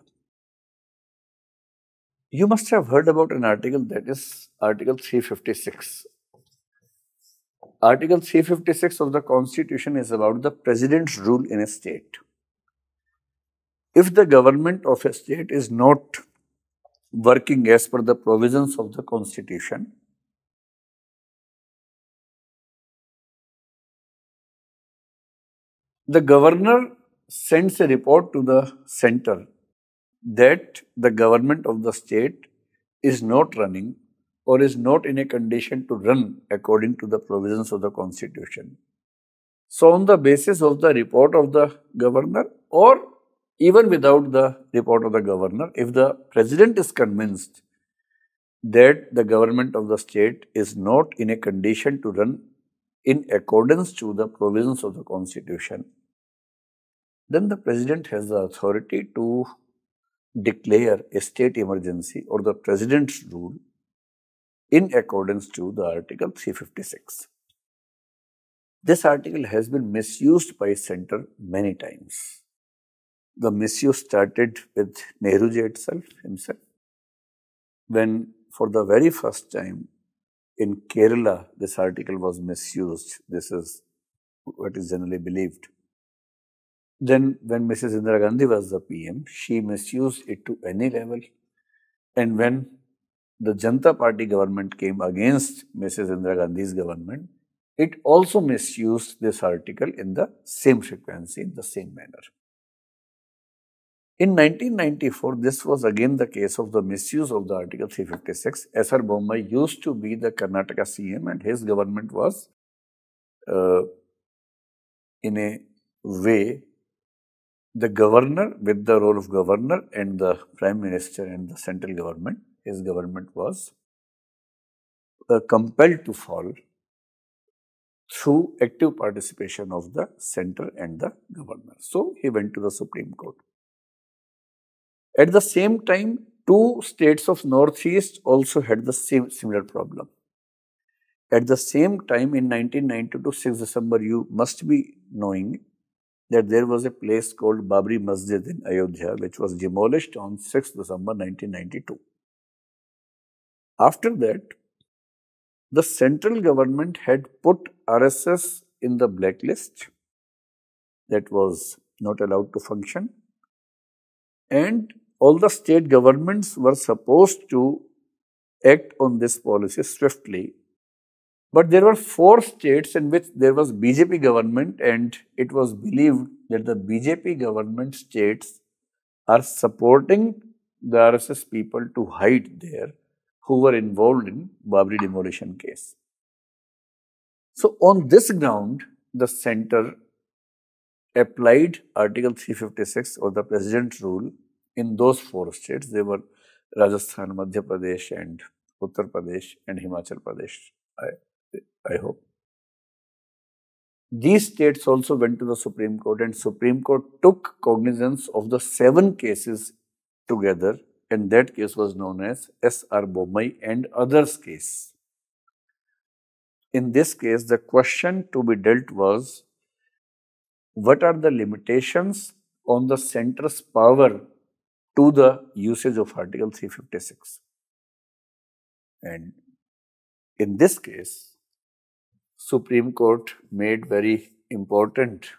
You must have heard about an article that is Article 356. Article 356 of the Constitution is about the President's rule in a state. If the government of a state is not working as per the provisions of the Constitution, the governor sends a report to the center that the government of the state is not running or is not in a condition to run according to the provisions of the constitution. So, on the basis of the report of the governor or even without the report of the governor, if the president is convinced that the government of the state is not in a condition to run in accordance to the provisions of the constitution, then the president has the authority to declare a state emergency or the president's rule in accordance to the article 356 this article has been misused by center many times the misuse started with nehruji itself himself when for the very first time in kerala this article was misused this is what is generally believed then, when Mrs. Indira Gandhi was the PM, she misused it to any level. And when the Janta Party government came against Mrs. Indira Gandhi's government, it also misused this article in the same frequency, in the same manner. In 1994, this was again the case of the misuse of the Article 356. S.R. Bommai used to be the Karnataka CM and his government was uh, in a way the governor with the role of governor and the prime minister and the central government, his government was uh, compelled to fall through active participation of the center and the governor. So, he went to the Supreme Court. At the same time, two states of northeast also had the same similar problem. At the same time in 1992, 6 December, you must be knowing that there was a place called Babri Masjid in Ayodhya, which was demolished on 6 December 1992. After that, the central government had put RSS in the blacklist that was not allowed to function. And all the state governments were supposed to act on this policy swiftly but there were four states in which there was BJP government and it was believed that the BJP government states are supporting the RSS people to hide there who were involved in Babri demolition case. So on this ground, the center applied Article 356 or the President's rule in those four states. They were Rajasthan, Madhya Pradesh and Uttar Pradesh and Himachal Pradesh. I I hope. These states also went to the Supreme Court and Supreme Court took cognizance of the seven cases together and that case was known as S.R. Bommai and others case. In this case, the question to be dealt was, what are the limitations on the centre's power to the usage of Article 356? And in this case, Supreme Court made very important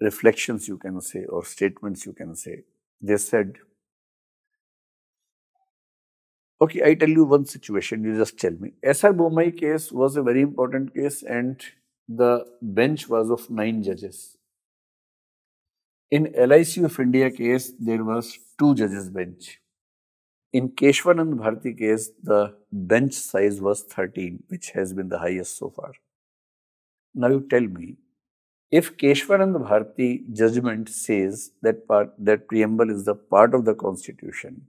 reflections, you can say, or statements, you can say. They said, Okay, I tell you one situation, you just tell me. SR Bommai case was a very important case and the bench was of nine judges. In LIC of India case, there was two judges bench. In Keshwanand Bharti case, the bench size was 13, which has been the highest so far. Now you tell me, if Keshwanand Bharti judgment says that part, that preamble is the part of the constitution,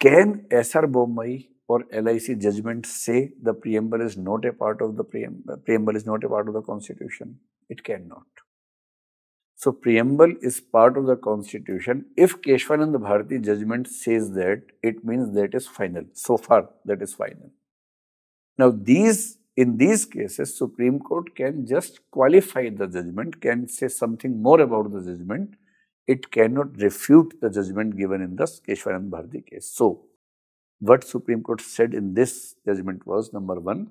can SR Bombay or LIC judgment say the preamble is not a part of the preamble, preamble is not a part of the constitution? It cannot. So preamble is part of the constitution. If Keshwanand Bharati judgment says that, it means that is final. So far, that is final. Now these, in these cases, Supreme Court can just qualify the judgment, can say something more about the judgment. It cannot refute the judgment given in the Keshwanand Bharati case. So, what Supreme Court said in this judgment was number one,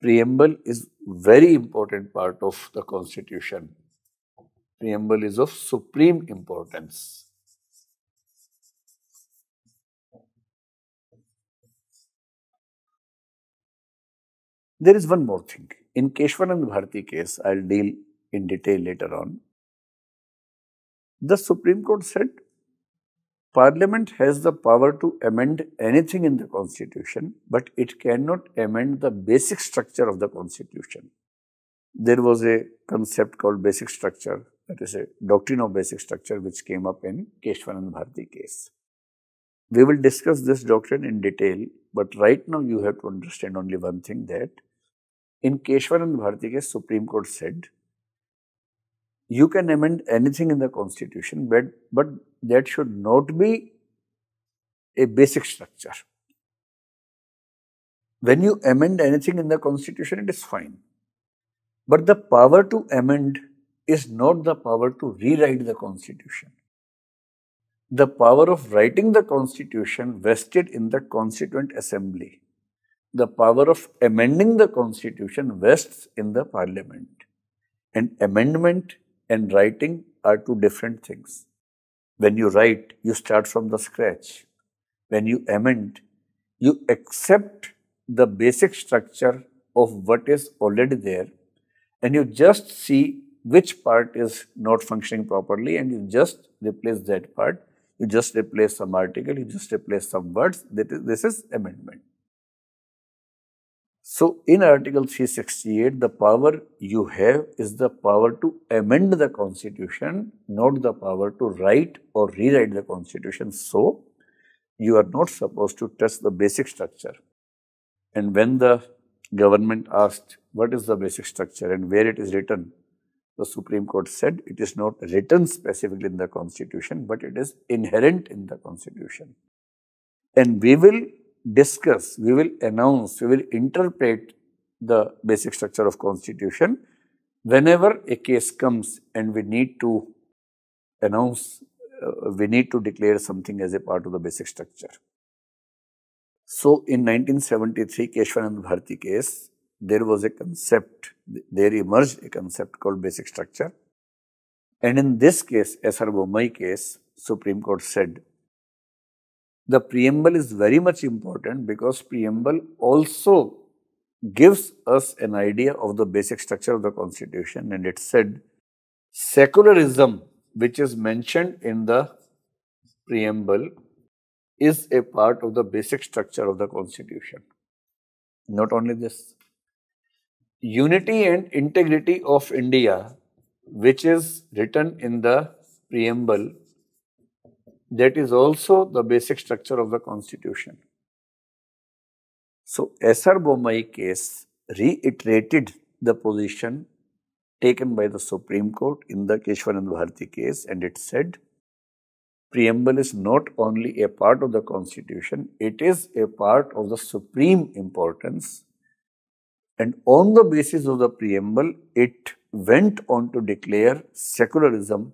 preamble is very important part of the constitution. Preamble is of supreme importance. There is one more thing. In Keshwanand Bharti case, I will deal in detail later on. The Supreme Court said Parliament has the power to amend anything in the constitution, but it cannot amend the basic structure of the constitution. There was a concept called basic structure, that is a doctrine of basic structure which came up in Keshwanand Bharti case. We will discuss this doctrine in detail, but right now you have to understand only one thing that in Keshwanand Bharti case, Supreme Court said you can amend anything in the constitution but, but that should not be a basic structure. When you amend anything in the constitution, it is fine. But the power to amend is not the power to rewrite the constitution. The power of writing the constitution vested in the constituent assembly. The power of amending the constitution vests in the parliament. And amendment and writing are two different things. When you write, you start from the scratch. When you amend, you accept the basic structure of what is already there and you just see which part is not functioning properly and you just replace that part. You just replace some article, you just replace some words. this is amendment. So in Article 368, the power you have is the power to amend the constitution, not the power to write or rewrite the constitution. So you are not supposed to touch the basic structure. And when the government asked what is the basic structure and where it is written, the Supreme Court said it is not written specifically in the constitution, but it is inherent in the constitution. And we will discuss, we will announce, we will interpret the basic structure of constitution whenever a case comes and we need to announce, uh, we need to declare something as a part of the basic structure. So, in 1973 Keshwanand Bharti case, there was a concept, there emerged a concept called basic structure. And in this case, SR Bommai case, Supreme Court said the preamble is very much important because preamble also gives us an idea of the basic structure of the constitution and it said secularism which is mentioned in the preamble is a part of the basic structure of the constitution not only this unity and integrity of india which is written in the preamble that is also the basic structure of the constitution. So, SR Bombay case reiterated the position taken by the Supreme Court in the Keshwanand Bharti case and it said preamble is not only a part of the constitution, it is a part of the supreme importance and on the basis of the preamble, it went on to declare secularism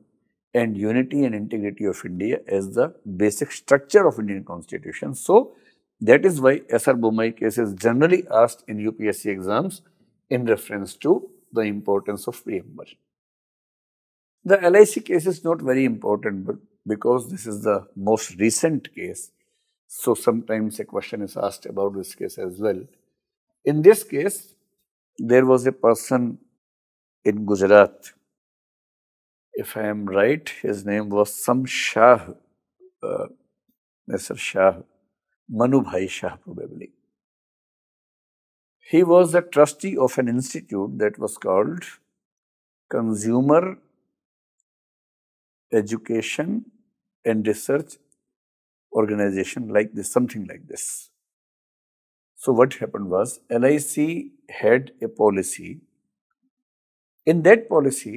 and unity and integrity of India as the basic structure of Indian constitution. So, that is why SR Bommai case is generally asked in UPSC exams in reference to the importance of preamble. The LIC case is not very important but because this is the most recent case. So, sometimes a question is asked about this case as well. In this case, there was a person in Gujarat if I am right, his name was some Shah, uh, Shah, Manu Shah probably. He was the trustee of an institute that was called Consumer Education and Research Organization, like this, something like this. So what happened was LIC had a policy. In that policy,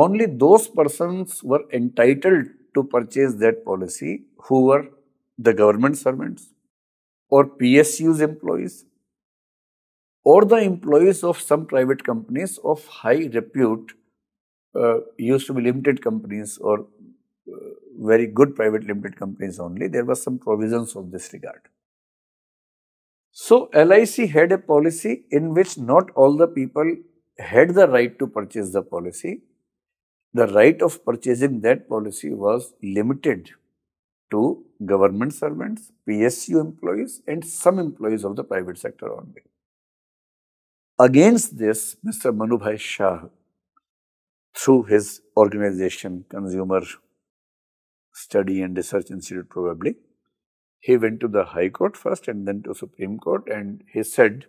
only those persons were entitled to purchase that policy who were the government servants or PSU's employees or the employees of some private companies of high repute uh, used to be limited companies or uh, very good private limited companies only, there were some provisions of this regard. So, LIC had a policy in which not all the people had the right to purchase the policy the right of purchasing that policy was limited to government servants, PSU employees and some employees of the private sector only. Against this, Mr. Manubhai Shah, through his organization, Consumer Study and Research Institute probably, he went to the High Court first and then to Supreme Court and he said,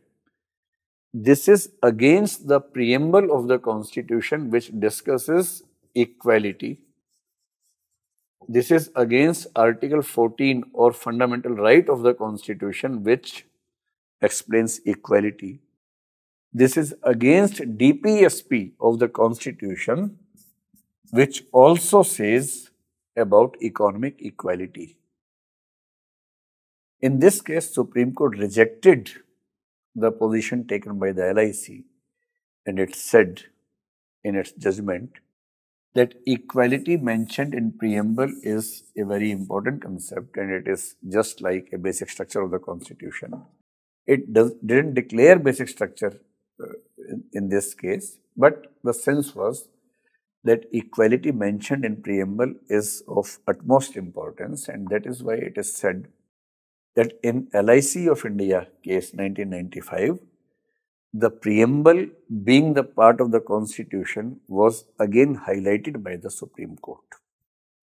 this is against the preamble of the constitution which discusses equality. This is against Article 14 or fundamental right of the Constitution, which explains equality. This is against DPSP of the Constitution, which also says about economic equality. In this case, Supreme Court rejected the position taken by the LIC and it said in its judgment that equality mentioned in preamble is a very important concept and it is just like a basic structure of the constitution. It does, didn't declare basic structure uh, in, in this case, but the sense was that equality mentioned in preamble is of utmost importance and that is why it is said that in LIC of India case 1995, the preamble being the part of the constitution was again highlighted by the Supreme Court.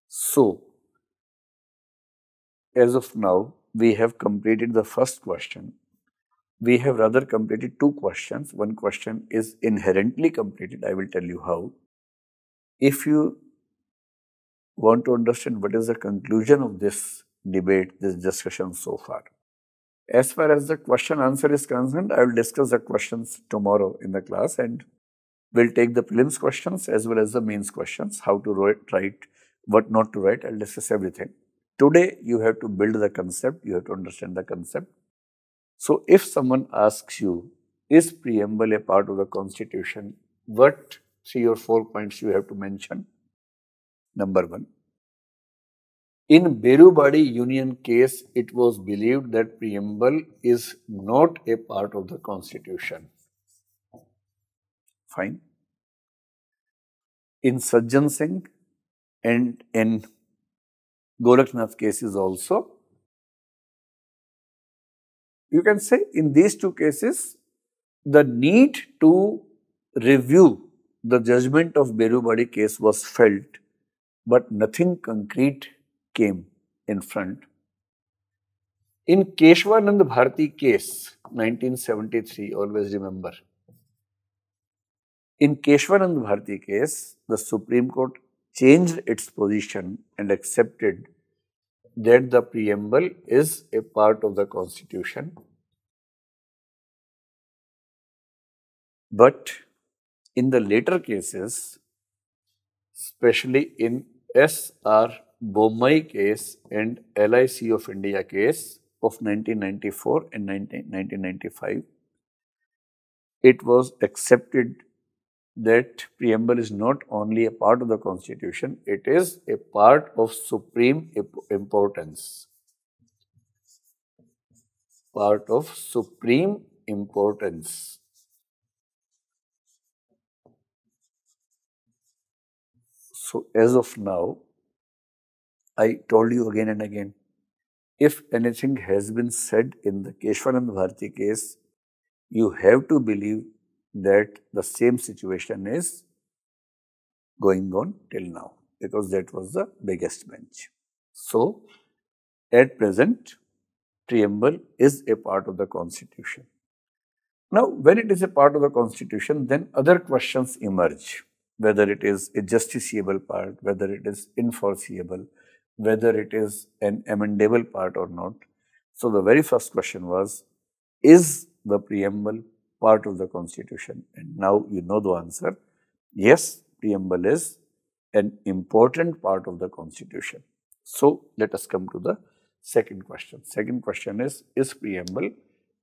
So, as of now, we have completed the first question. We have rather completed two questions. One question is inherently completed. I will tell you how. If you want to understand what is the conclusion of this debate, this discussion so far, as far as the question answer is concerned, I will discuss the questions tomorrow in the class and we'll take the prelims questions as well as the mains questions, how to write, write what not to write, I'll discuss everything. Today, you have to build the concept, you have to understand the concept. So, if someone asks you, is preamble a part of the constitution, what three or four points you have to mention? Number one, in Berubadi Union case, it was believed that preamble is not a part of the constitution. Fine. In Sajjan Singh and in Goraknath cases also, you can say in these two cases, the need to review the judgment of Berubadi case was felt, but nothing concrete came in front. In Keshwanand Bharti case, 1973, always remember. In Keshwanand Bharti case, the Supreme Court changed its position and accepted that the preamble is a part of the constitution. But in the later cases, especially in S.R. Bombay case and LIC of India case of 1994 and 19, 1995, it was accepted that preamble is not only a part of the constitution, it is a part of supreme importance. Part of supreme importance. So, as of now, I told you again and again, if anything has been said in the Keshwanand Bharti case, you have to believe that the same situation is going on till now because that was the biggest bench. So, at present, preamble is a part of the constitution. Now, when it is a part of the constitution, then other questions emerge, whether it is a justiciable part, whether it is enforceable, whether it is an amendable part or not. So the very first question was, is the preamble part of the constitution? And now you know the answer. Yes, preamble is an important part of the constitution. So let us come to the second question. Second question is, is preamble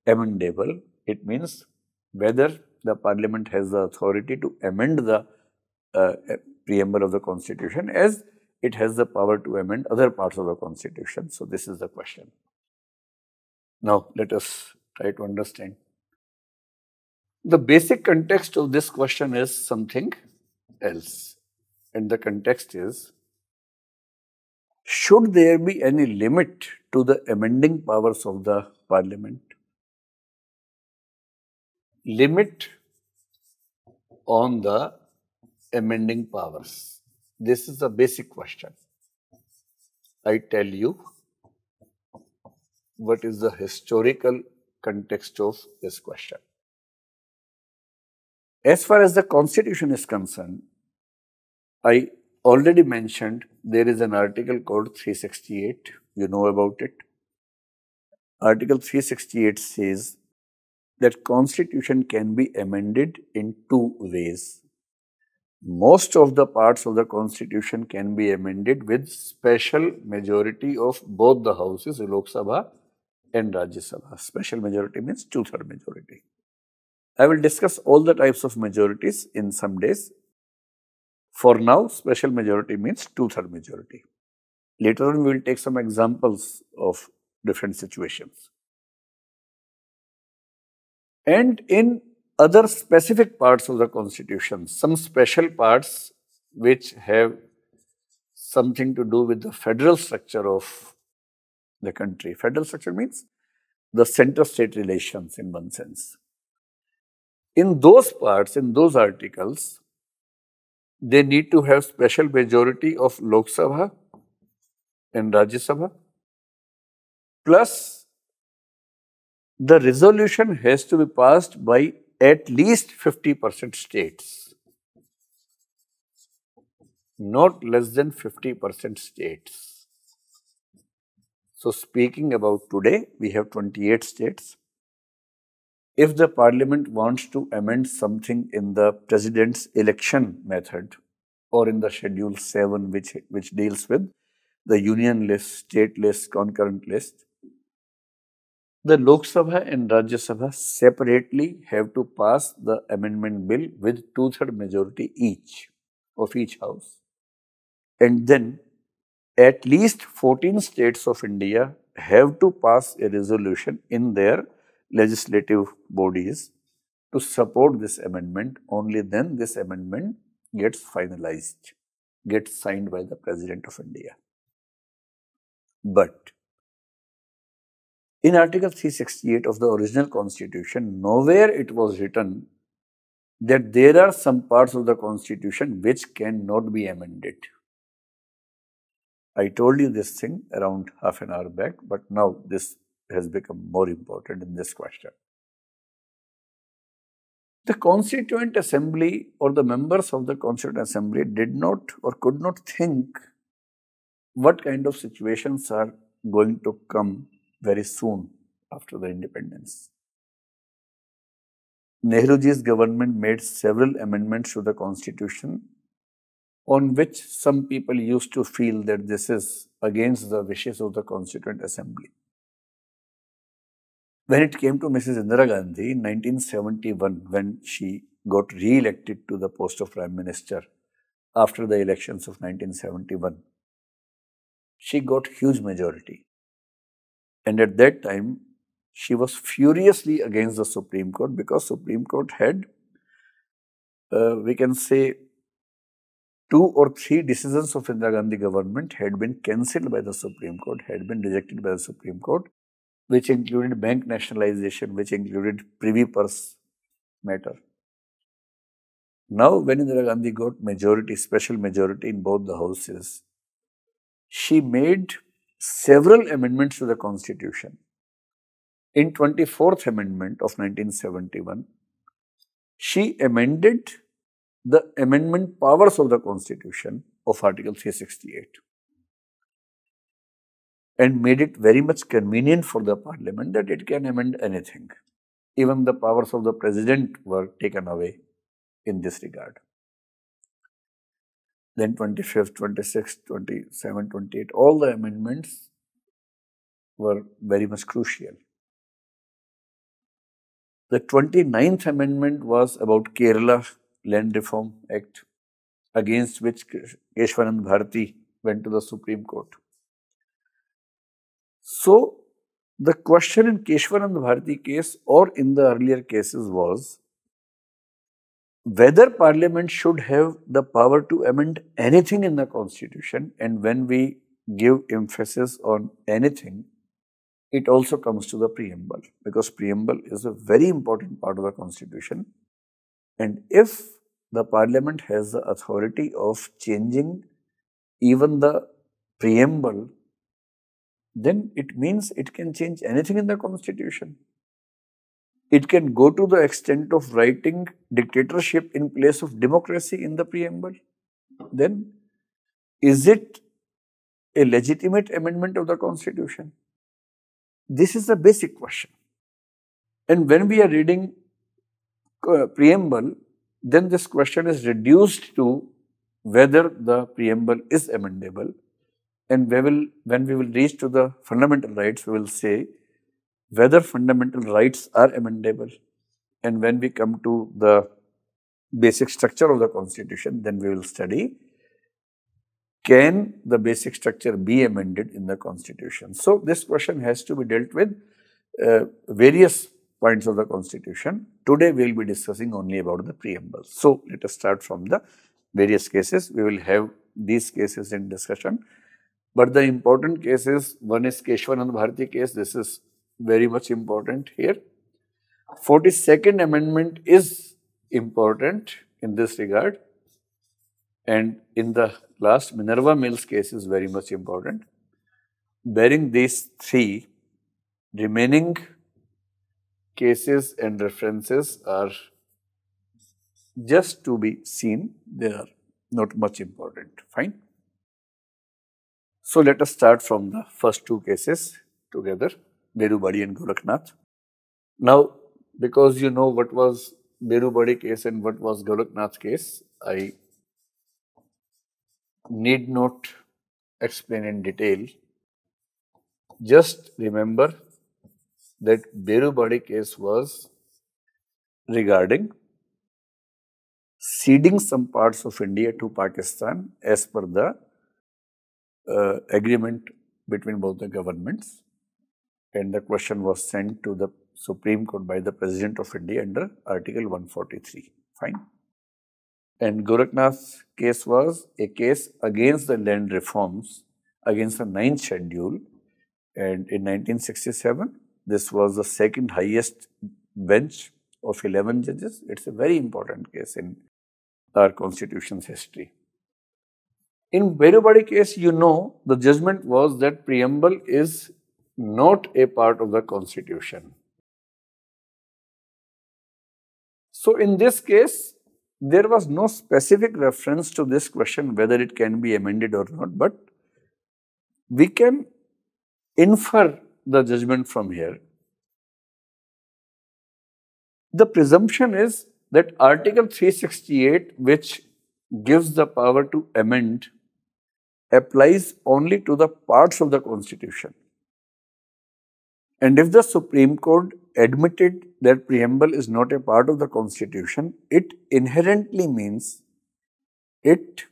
amendable? It means whether the parliament has the authority to amend the uh, preamble of the constitution as it has the power to amend other parts of the constitution. So this is the question. Now let us try to understand. The basic context of this question is something else. And the context is, should there be any limit to the amending powers of the parliament? Limit on the amending powers. This is a basic question. I tell you what is the historical context of this question. As far as the constitution is concerned, I already mentioned there is an article called 368, you know about it. Article 368 says that constitution can be amended in two ways most of the parts of the constitution can be amended with special majority of both the houses, Lok Sabha and Rajya Sabha. Special majority means two-third majority. I will discuss all the types of majorities in some days. For now, special majority means two-third majority. Later on, we will take some examples of different situations. And in other specific parts of the constitution, some special parts which have something to do with the federal structure of the country. Federal structure means the center-state relations in one sense. In those parts, in those articles, they need to have special majority of Lok Sabha and Rajya Sabha. Plus, the resolution has to be passed by at least 50% states, not less than 50% states. So, speaking about today, we have 28 states. If the parliament wants to amend something in the president's election method or in the schedule 7 which, which deals with the union list, state list, concurrent list, the Lok Sabha and Rajya Sabha separately have to pass the amendment bill with two-third majority each of each house. And then at least 14 states of India have to pass a resolution in their legislative bodies to support this amendment. Only then this amendment gets finalized, gets signed by the President of India. But in Article 368 of the original constitution, nowhere it was written that there are some parts of the constitution which cannot be amended. I told you this thing around half an hour back, but now this has become more important in this question. The Constituent Assembly or the members of the Constituent Assembly did not or could not think what kind of situations are going to come very soon after the independence. Nehruji's government made several amendments to the constitution on which some people used to feel that this is against the wishes of the Constituent Assembly. When it came to Mrs. Indira Gandhi in 1971, when she got re-elected to the post of Prime Minister after the elections of 1971, she got huge majority. And at that time, she was furiously against the Supreme Court because Supreme Court had, uh, we can say, two or three decisions of Indira Gandhi government had been cancelled by the Supreme Court, had been rejected by the Supreme Court, which included bank nationalization, which included privy purse matter. Now, when Indira Gandhi got majority, special majority in both the houses, she made several amendments to the Constitution. In 24th Amendment of 1971, she amended the amendment powers of the Constitution of Article 368 and made it very much convenient for the Parliament that it can amend anything. Even the powers of the President were taken away in this regard then 25th, 26th, 27, 28, all the amendments were very much crucial. The 29th amendment was about Kerala Land Reform Act, against which Keshwanand Bharati went to the Supreme Court. So, the question in Keshwanand Bharati case or in the earlier cases was whether parliament should have the power to amend anything in the constitution and when we give emphasis on anything it also comes to the preamble because preamble is a very important part of the constitution and if the parliament has the authority of changing even the preamble then it means it can change anything in the constitution it can go to the extent of writing dictatorship in place of democracy in the preamble. Then, is it a legitimate amendment of the constitution? This is the basic question. And when we are reading uh, preamble, then this question is reduced to whether the preamble is amendable. And we will, when we will reach to the fundamental rights, we will say whether fundamental rights are amendable. And when we come to the basic structure of the constitution, then we will study can the basic structure be amended in the constitution. So, this question has to be dealt with uh, various points of the constitution. Today, we will be discussing only about the preamble. So, let us start from the various cases. We will have these cases in discussion. But the important cases, one is Keshwanand Bharati case. This is very much important here. 42nd amendment is important in this regard and in the last Minerva Mills case is very much important. Bearing these three remaining cases and references are just to be seen, they are not much important, fine. So, let us start from the first two cases together. Berubadi and Gorakhnath. Now, because you know what was Berubadi case and what was Gorakhnath case, I need not explain in detail. Just remember that Berubadi case was regarding ceding some parts of India to Pakistan as per the uh, agreement between both the governments and the question was sent to the Supreme Court by the President of India under Article 143. Fine. And Goraknath's case was a case against the land reforms, against the ninth schedule. And in 1967, this was the second highest bench of 11 judges. It's a very important case in our constitution's history. In Berubadi case, you know, the judgment was that preamble is not a part of the constitution. So in this case, there was no specific reference to this question whether it can be amended or not, but we can infer the judgment from here. The presumption is that Article 368, which gives the power to amend, applies only to the parts of the Constitution. And if the Supreme Court admitted that preamble is not a part of the constitution, it inherently means it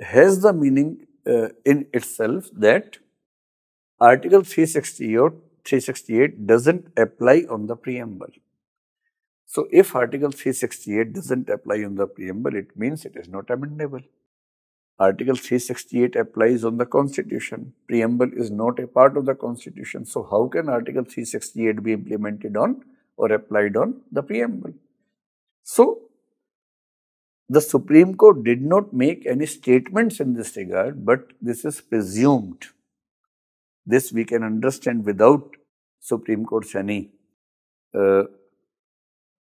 has the meaning uh, in itself that Article 360 or 368 doesn't apply on the preamble. So, if Article 368 doesn't apply on the preamble, it means it is not amendable. Article 368 applies on the constitution. Preamble is not a part of the constitution. So how can Article 368 be implemented on or applied on the preamble? So the Supreme Court did not make any statements in this regard, but this is presumed. This we can understand without Supreme Court's any uh,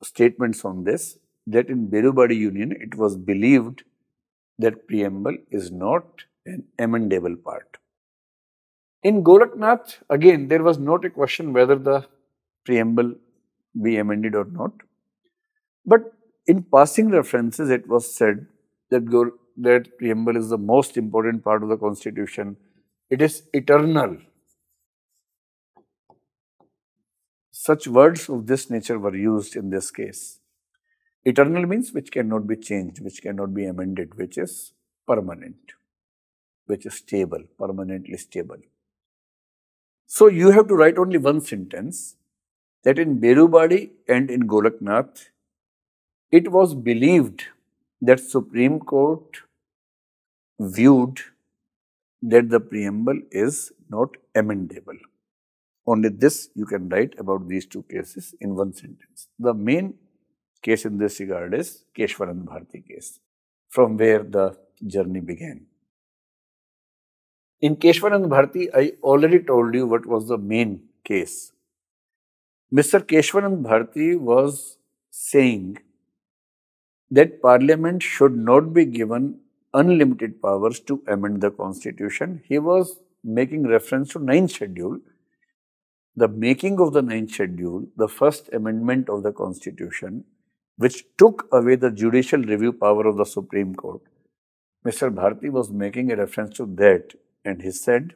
statements on this, that in Berubadi Union it was believed that preamble is not an amendable part. In Golaknath, again, there was not a question whether the preamble be amended or not. But in passing references, it was said that, that preamble is the most important part of the constitution. It is eternal. Such words of this nature were used in this case. Eternal means which cannot be changed, which cannot be amended, which is permanent, which is stable, permanently stable. So you have to write only one sentence that in Berubadi and in Golaknath, it was believed that Supreme Court viewed that the preamble is not amendable. Only this you can write about these two cases in one sentence. The main case in this regard is Keshwaran Bharti case, from where the journey began. In Keshwaran Bharti, I already told you what was the main case. Mr. Keshwaran Bharti was saying that parliament should not be given unlimited powers to amend the constitution. He was making reference to Ninth schedule. The making of the Ninth schedule, the first amendment of the constitution which took away the judicial review power of the Supreme Court. Mr. Bharti was making a reference to that and he said,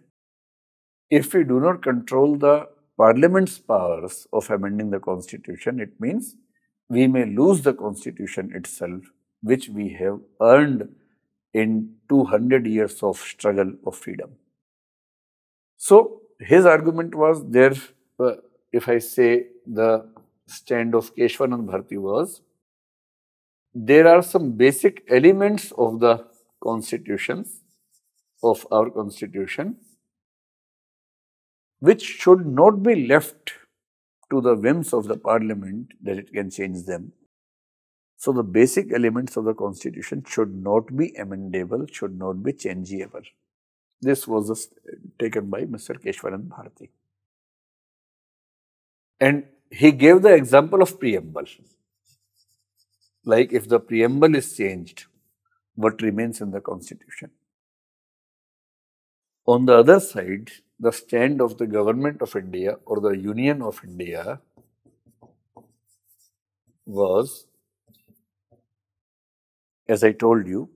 if we do not control the parliament's powers of amending the constitution, it means we may lose the constitution itself, which we have earned in 200 years of struggle of freedom. So, his argument was there, uh, if I say the stand of Keshwanand Bharti was there are some basic elements of the constitution of our constitution which should not be left to the whims of the parliament that it can change them. So, the basic elements of the constitution should not be amendable, should not be changeable. This was taken by Mr. Keshwaran Bharti. And he gave the example of preamble. Like if the preamble is changed, what remains in the constitution? On the other side, the stand of the government of India or the Union of India was, as I told you,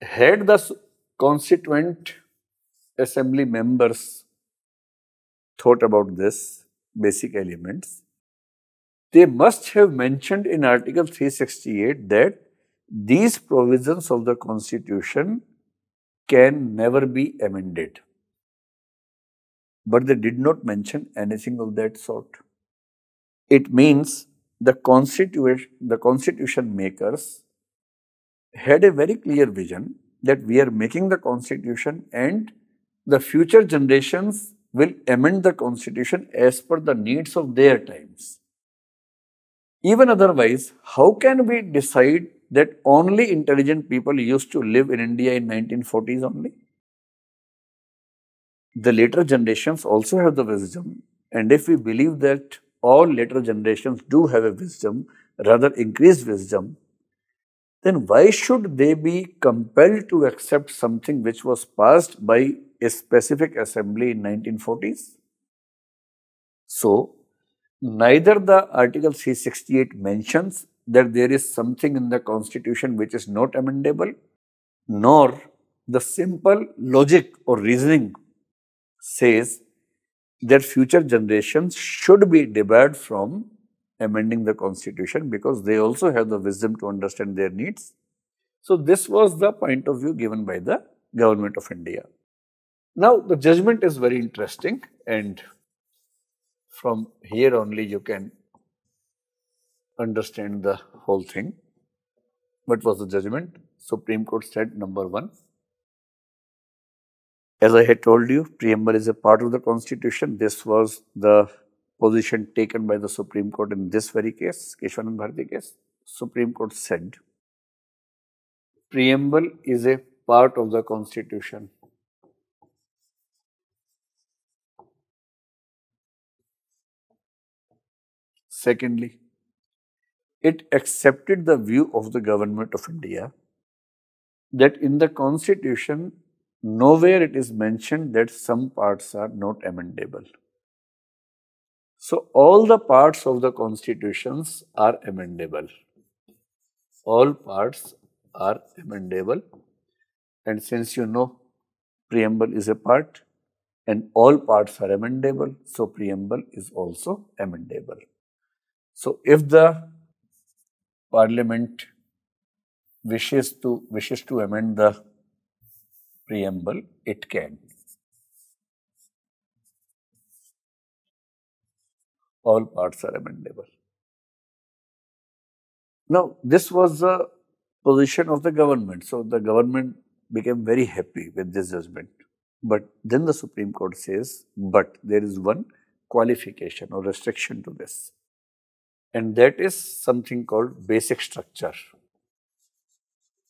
had the constituent assembly members thought about this basic elements, they must have mentioned in Article 368 that these provisions of the Constitution can never be amended. But they did not mention anything of that sort. It means the, constitution the Constitution makers had a very clear vision that we are making the Constitution and the future generations will amend the constitution as per the needs of their times. Even otherwise, how can we decide that only intelligent people used to live in India in 1940s only? The later generations also have the wisdom and if we believe that all later generations do have a wisdom, rather increased wisdom, then why should they be compelled to accept something which was passed by a specific assembly in 1940s? So, neither the Article 368 mentions that there is something in the constitution which is not amendable, nor the simple logic or reasoning says that future generations should be debarred from amending the constitution because they also have the wisdom to understand their needs. So this was the point of view given by the government of India. Now the judgment is very interesting and from here only you can understand the whole thing. What was the judgment? Supreme Court said number one. As I had told you, preamble is a part of the constitution. This was the position taken by the Supreme Court in this very case, Keshwanand Bharati case, Supreme Court said, preamble is a part of the constitution. Secondly, it accepted the view of the government of India that in the constitution, nowhere it is mentioned that some parts are not amendable. So all the parts of the constitutions are amendable. All parts are amendable. And since you know preamble is a part and all parts are amendable, so preamble is also amendable. So if the parliament wishes to wishes to amend the preamble, it can. all parts are amendable. Now, this was the position of the government. So, the government became very happy with this judgment. But then the Supreme Court says, but there is one qualification or restriction to this. And that is something called basic structure.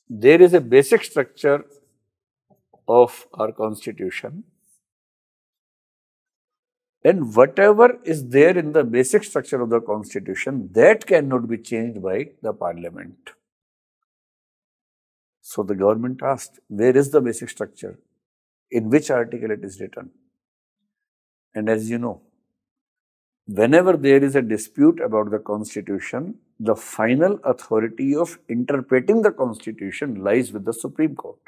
There is a basic structure of our constitution then whatever is there in the basic structure of the constitution, that cannot be changed by the parliament. So the government asked, where is the basic structure? In which article it is written? And as you know, whenever there is a dispute about the constitution, the final authority of interpreting the constitution lies with the Supreme Court.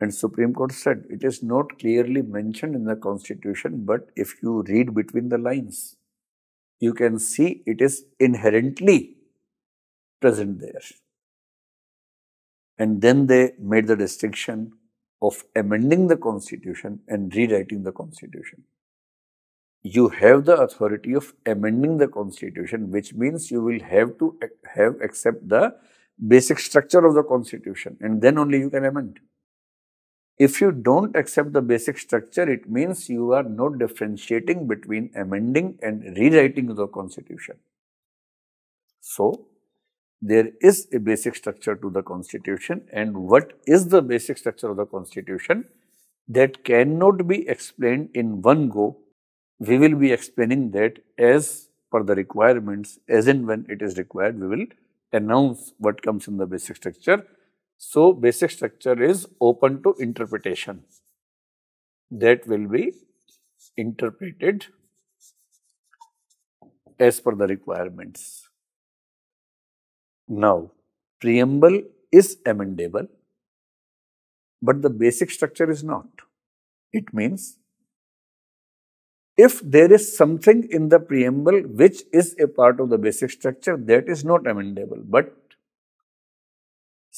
And Supreme Court said it is not clearly mentioned in the constitution, but if you read between the lines, you can see it is inherently present there. And then they made the distinction of amending the constitution and rewriting the constitution. You have the authority of amending the constitution, which means you will have to have accept the basic structure of the constitution and then only you can amend. If you don't accept the basic structure, it means you are not differentiating between amending and rewriting the constitution. So, there is a basic structure to the constitution and what is the basic structure of the constitution that cannot be explained in one go. We will be explaining that as per the requirements as and when it is required, we will announce what comes in the basic structure so, basic structure is open to interpretation that will be interpreted as per the requirements. Now, preamble is amendable, but the basic structure is not. It means if there is something in the preamble which is a part of the basic structure that is not amendable, but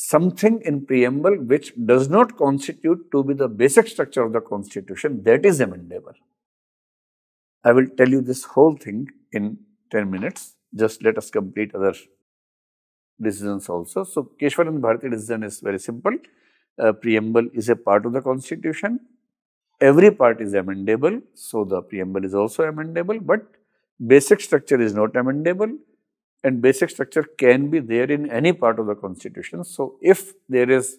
something in preamble which does not constitute to be the basic structure of the constitution that is amendable. I will tell you this whole thing in 10 minutes. Just let us complete other decisions also. So, Keshwaran Bharati decision is very simple. Uh, preamble is a part of the constitution. Every part is amendable. So, the preamble is also amendable, but basic structure is not amendable and basic structure can be there in any part of the constitution. So, if there is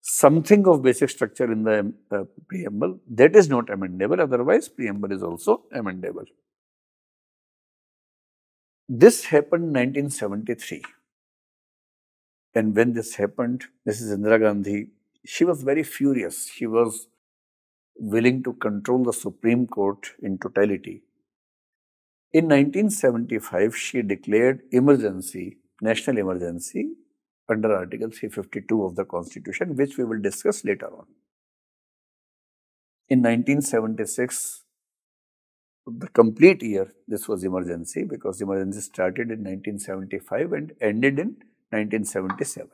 something of basic structure in the uh, preamble, that is not amendable, otherwise preamble is also amendable. This happened in 1973 and when this happened, Mrs. Indira Gandhi, she was very furious. She was willing to control the Supreme Court in totality in 1975, she declared emergency, national emergency, under Article 352 of the Constitution, which we will discuss later on. In 1976, the complete year, this was emergency because emergency started in 1975 and ended in 1977.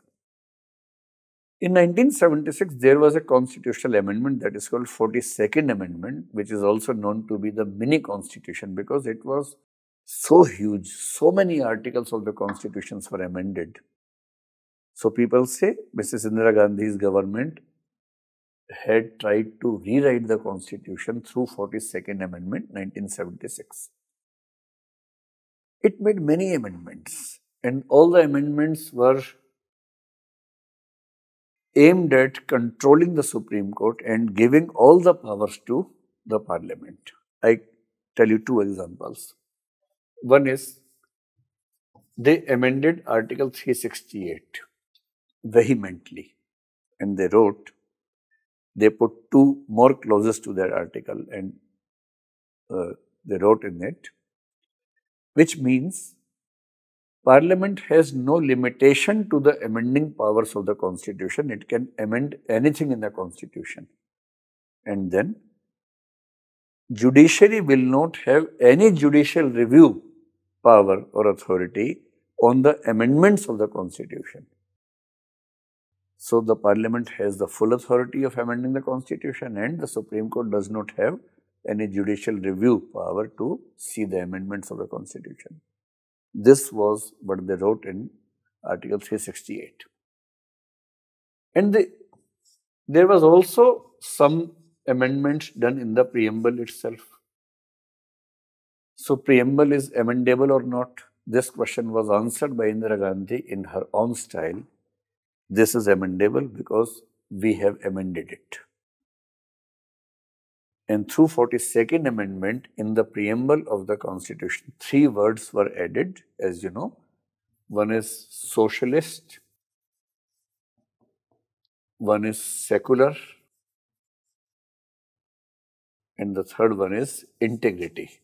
In 1976, there was a constitutional amendment that is called 42nd Amendment, which is also known to be the mini constitution because it was so huge, so many articles of the constitutions were amended. So people say Mrs. Indira Gandhi's government had tried to rewrite the constitution through 42nd Amendment 1976. It made many amendments and all the amendments were aimed at controlling the Supreme Court and giving all the powers to the parliament. I tell you two examples. One is they amended Article 368 vehemently and they wrote, they put two more clauses to that article and uh, they wrote in it, which means Parliament has no limitation to the amending powers of the Constitution. It can amend anything in the Constitution. And then, judiciary will not have any judicial review power or authority on the amendments of the Constitution. So, the Parliament has the full authority of amending the Constitution and the Supreme Court does not have any judicial review power to see the amendments of the Constitution. This was what they wrote in Article 368. And the, there was also some amendments done in the preamble itself. So, preamble is amendable or not? This question was answered by Indira Gandhi in her own style. This is amendable because we have amended it. And through 42nd Amendment in the preamble of the Constitution, three words were added, as you know. One is socialist, one is secular, and the third one is integrity.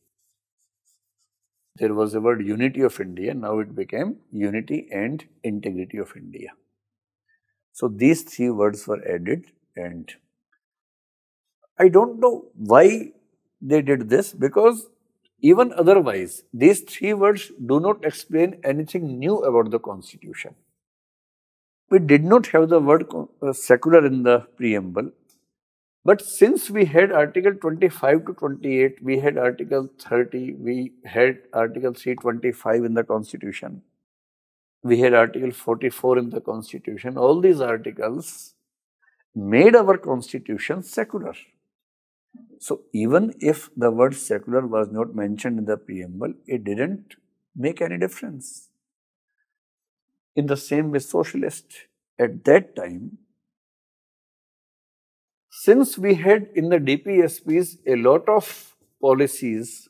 There was the word unity of India, now it became unity and integrity of India. So these three words were added and I don't know why they did this because even otherwise, these three words do not explain anything new about the constitution. We did not have the word uh, secular in the preamble, but since we had Article 25 to 28, we had Article 30, we had Article 325 in the constitution, we had Article 44 in the constitution, all these articles made our constitution secular. So even if the word secular was not mentioned in the preamble, it didn't make any difference. In the same way, socialist at that time, since we had in the DPSPs a lot of policies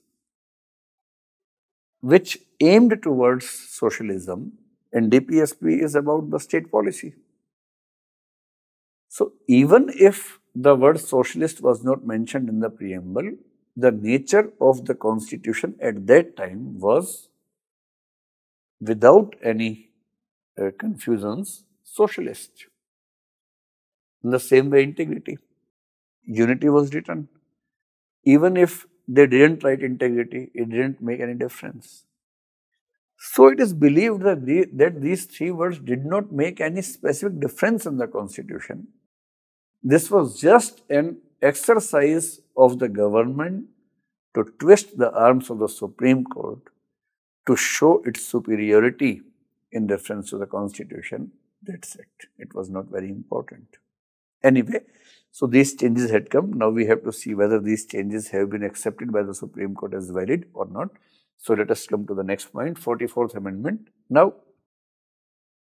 which aimed towards socialism, and DPSP is about the state policy. So even if the word socialist was not mentioned in the preamble, the nature of the constitution at that time was without any uh, confusions socialist. In the same way integrity, unity was written. Even if they didn't write integrity, it didn't make any difference. So it is believed that, the, that these three words did not make any specific difference in the constitution this was just an exercise of the government to twist the arms of the Supreme Court to show its superiority in reference to the Constitution. That's it. It was not very important. Anyway, so these changes had come. Now we have to see whether these changes have been accepted by the Supreme Court as valid or not. So let us come to the next point, 44th Amendment. Now,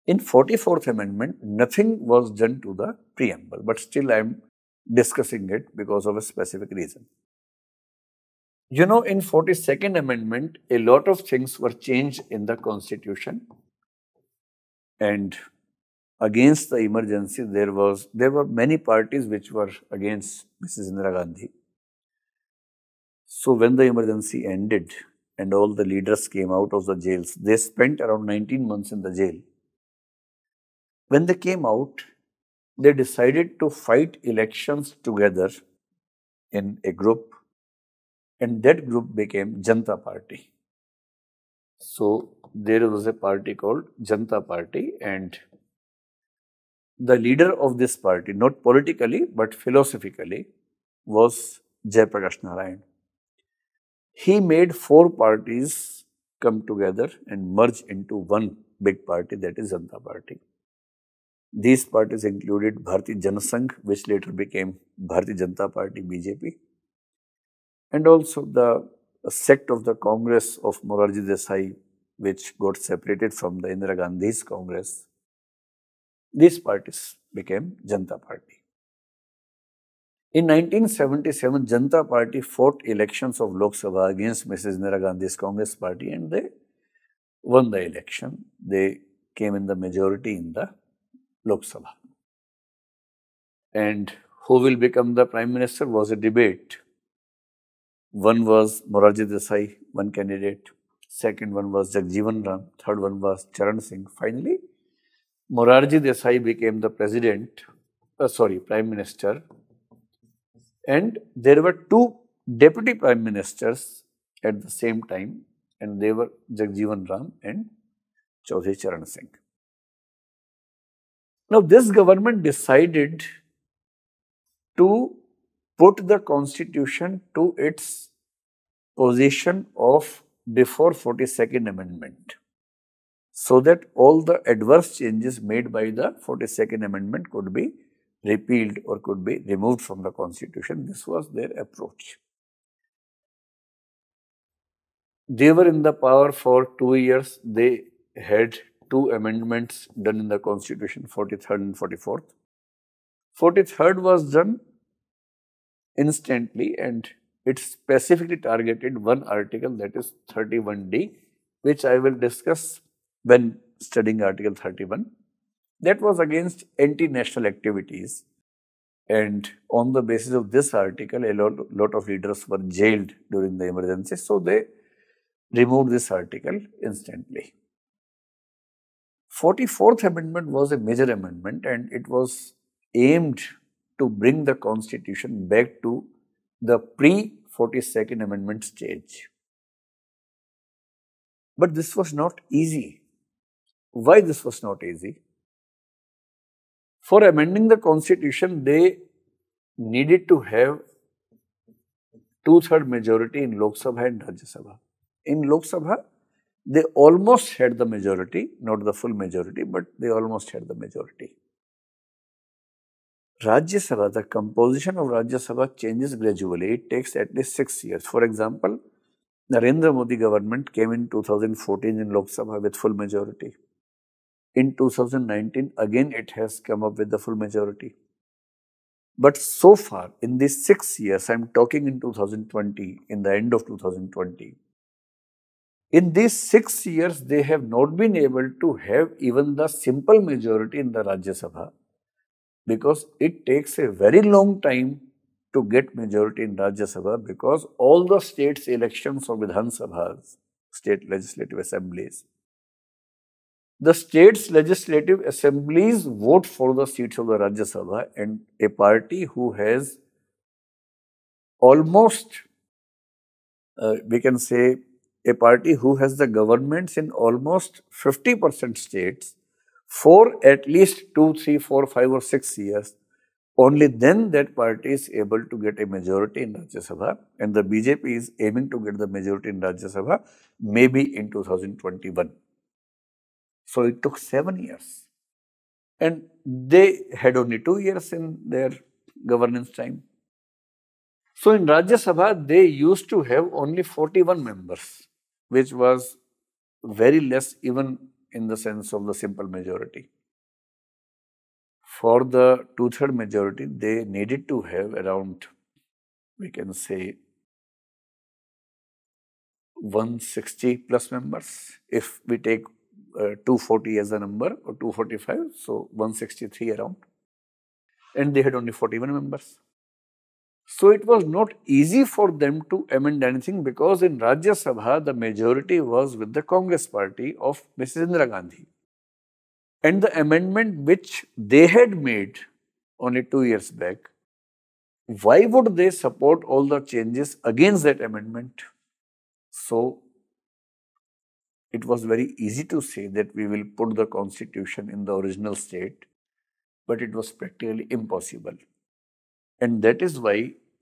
in 44th Amendment, nothing was done to the preamble, but still I am discussing it because of a specific reason. You know, in 42nd Amendment, a lot of things were changed in the Constitution. And against the emergency, there was there were many parties which were against Mrs. Indira Gandhi. So when the emergency ended and all the leaders came out of the jails, they spent around 19 months in the jail when they came out, they decided to fight elections together in a group, and that group became Janta Party. So there was a party called Janta Party, and the leader of this party, not politically but philosophically, was Jayaprakash Narayan. He made four parties come together and merge into one big party, that is Janta Party. These parties included Bharati Janasangh, which later became Bharati Janata Party, BJP, and also the sect of the Congress of Morarji Desai, which got separated from the Indira Gandhi's Congress. These parties became Janata Party. In 1977, Janata Party fought elections of Lok Sabha against Mrs. Indira Gandhi's Congress Party and they won the election. They came in the majority in the Lok Sabha. And who will become the Prime Minister was a debate. One was Morarji Desai, one candidate. Second one was Jagjivan Ram. Third one was Charan Singh. Finally, Morarji Desai became the President, uh, sorry, Prime Minister. And there were two Deputy Prime Ministers at the same time, and they were Jagjivan Ram and Chaudhary Charan Singh. Now, this government decided to put the constitution to its position of before 42nd amendment so that all the adverse changes made by the 42nd amendment could be repealed or could be removed from the constitution. This was their approach. They were in the power for two years. They had two amendments done in the constitution, 43rd and 44th. 43rd was done instantly and it specifically targeted one article that is 31D, which I will discuss when studying Article 31. That was against anti-national activities and on the basis of this article, a lot, lot of leaders were jailed during the emergency, so they removed this article instantly. 44th amendment was a major amendment and it was aimed to bring the constitution back to the pre 42nd amendment stage. But this was not easy. Why this was not easy? For amending the constitution, they needed to have two-third majority in Lok Sabha and Rajya Sabha. In Lok Sabha, they almost had the majority, not the full majority, but they almost had the majority. Rajya Sabha, the composition of Rajya Sabha changes gradually. It takes at least six years. For example, Narendra Modi government came in 2014 in Lok Sabha with full majority. In 2019, again it has come up with the full majority. But so far, in these six years, I'm talking in 2020, in the end of 2020, in these six years, they have not been able to have even the simple majority in the Rajya Sabha because it takes a very long time to get majority in Rajya Sabha because all the states' elections or Vidhan Sabhas, state legislative assemblies, the state's legislative assemblies vote for the seats of the Rajya Sabha and a party who has almost, uh, we can say, a party who has the governments in almost 50% states for at least 2, 3, 4, 5 or 6 years, only then that party is able to get a majority in Rajya Sabha and the BJP is aiming to get the majority in Rajya Sabha maybe in 2021. So it took 7 years and they had only 2 years in their governance time. So in Rajya Sabha, they used to have only 41 members which was very less even in the sense of the simple majority. For the two-third majority, they needed to have around, we can say, 160 plus members. If we take uh, 240 as a number or 245, so 163 around. And they had only 41 members. So it was not easy for them to amend anything because in Rajya Sabha, the majority was with the Congress party of Mrs. Indira Gandhi. And the amendment which they had made only two years back, why would they support all the changes against that amendment? So it was very easy to say that we will put the constitution in the original state, but it was practically impossible. And that is why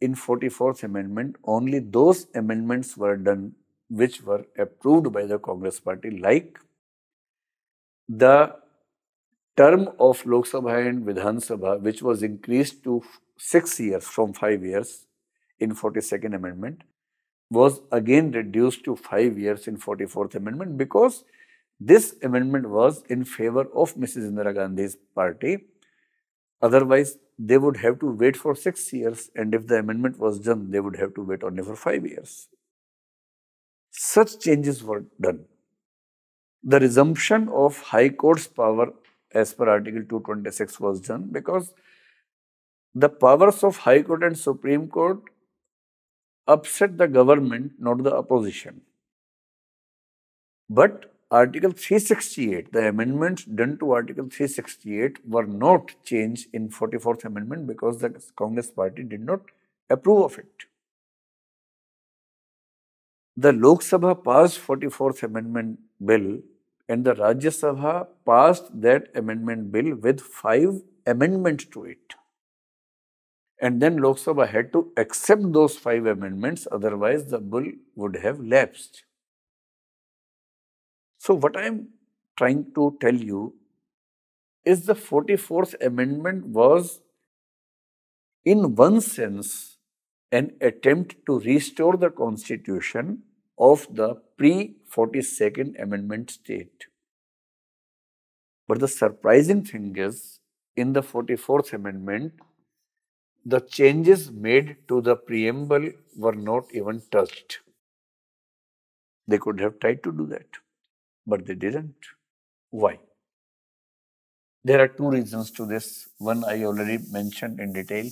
in 44th Amendment, only those amendments were done which were approved by the Congress party, like the term of Lok Sabha and Vidhan Sabha, which was increased to six years from five years in 42nd Amendment, was again reduced to five years in 44th Amendment because this amendment was in favor of Mrs. Indira Gandhi's party. Otherwise, they would have to wait for six years, and if the amendment was done, they would have to wait only for five years. Such changes were done. The resumption of High Court's power as per Article 226 was done because the powers of High Court and Supreme Court upset the government, not the opposition. But Article 368, the amendments done to Article 368 were not changed in 44th Amendment because the Congress party did not approve of it. The Lok Sabha passed 44th Amendment bill and the Rajya Sabha passed that amendment bill with five amendments to it. And then Lok Sabha had to accept those five amendments, otherwise the bill would have lapsed. So, what I am trying to tell you is the 44th Amendment was, in one sense, an attempt to restore the constitution of the pre 42nd Amendment state. But the surprising thing is, in the 44th Amendment, the changes made to the preamble were not even touched. They could have tried to do that but they didn't. Why? There are two reasons to this. One I already mentioned in detail.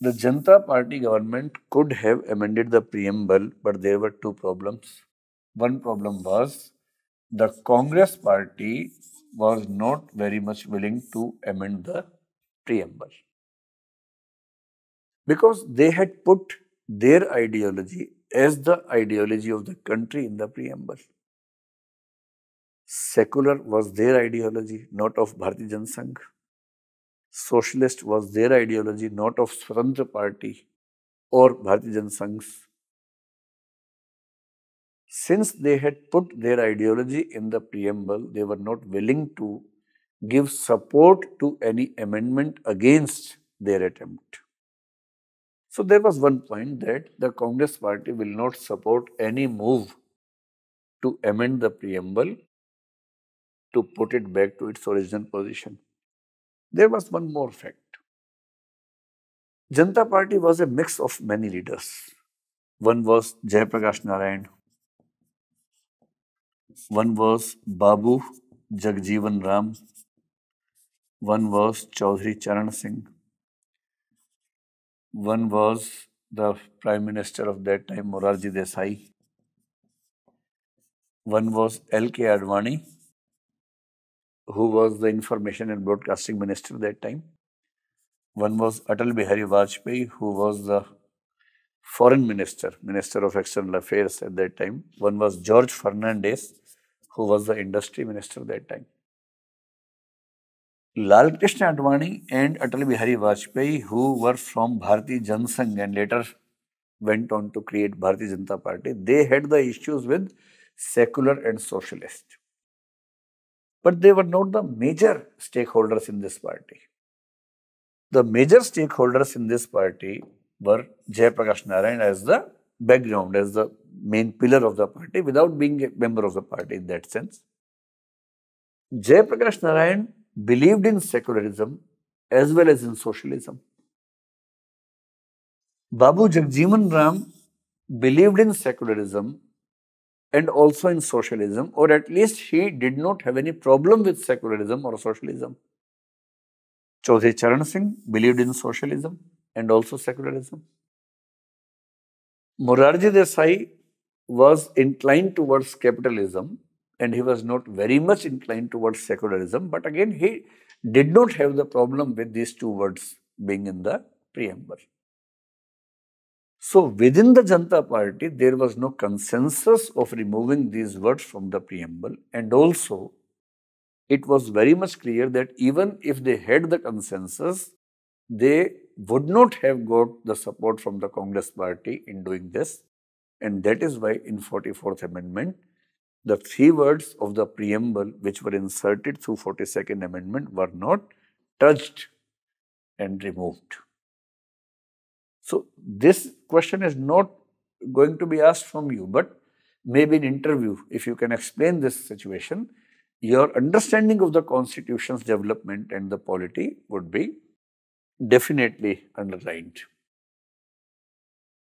The Janata Party government could have amended the preamble, but there were two problems. One problem was the Congress Party was not very much willing to amend the preamble because they had put their ideology as the ideology of the country in the preamble. Secular was their ideology, not of Bharti Jan Sangh. Socialist was their ideology, not of Swatantra Party or Bharti Jan Sangh's. Since they had put their ideology in the preamble, they were not willing to give support to any amendment against their attempt. So there was one point that the Congress party will not support any move to amend the preamble to put it back to its original position. There was one more fact. Janta Party was a mix of many leaders. One was Jayaprakash Narayan, one was Babu Jagjeevan Ram, one was Chaudhary Charan Singh, one was the Prime Minister of that time, Morarji Desai. One was L.K. Advani, who was the Information and Broadcasting Minister that time. One was Atal Bihari Vajpayee, who was the Foreign Minister, Minister of External Affairs at that time. One was George Fernandez, who was the Industry Minister that time. Lal Krishna Advani and Atal Bihari Vajpayee, who were from Bharati Jansang and later went on to create Bharati Janata Party, they had the issues with secular and socialist. But they were not the major stakeholders in this party. The major stakeholders in this party were Jayaprakash Narayan as the background, as the main pillar of the party without being a member of the party in that sense. Jayaprakash Narayan believed in secularism as well as in socialism. Babu Jagjeevan Ram believed in secularism and also in socialism, or at least he did not have any problem with secularism or socialism. Chaudhary Charan Singh believed in socialism and also secularism. Morarji Desai was inclined towards capitalism and he was not very much inclined towards secularism. But again, he did not have the problem with these two words being in the preamble. So within the Janata Party, there was no consensus of removing these words from the preamble. And also, it was very much clear that even if they had the consensus, they would not have got the support from the Congress Party in doing this. And that is why in 44th Amendment, the three words of the preamble which were inserted through 42nd Amendment were not touched and removed. So this question is not going to be asked from you, but maybe in interview, if you can explain this situation, your understanding of the constitution's development and the polity would be definitely underlined.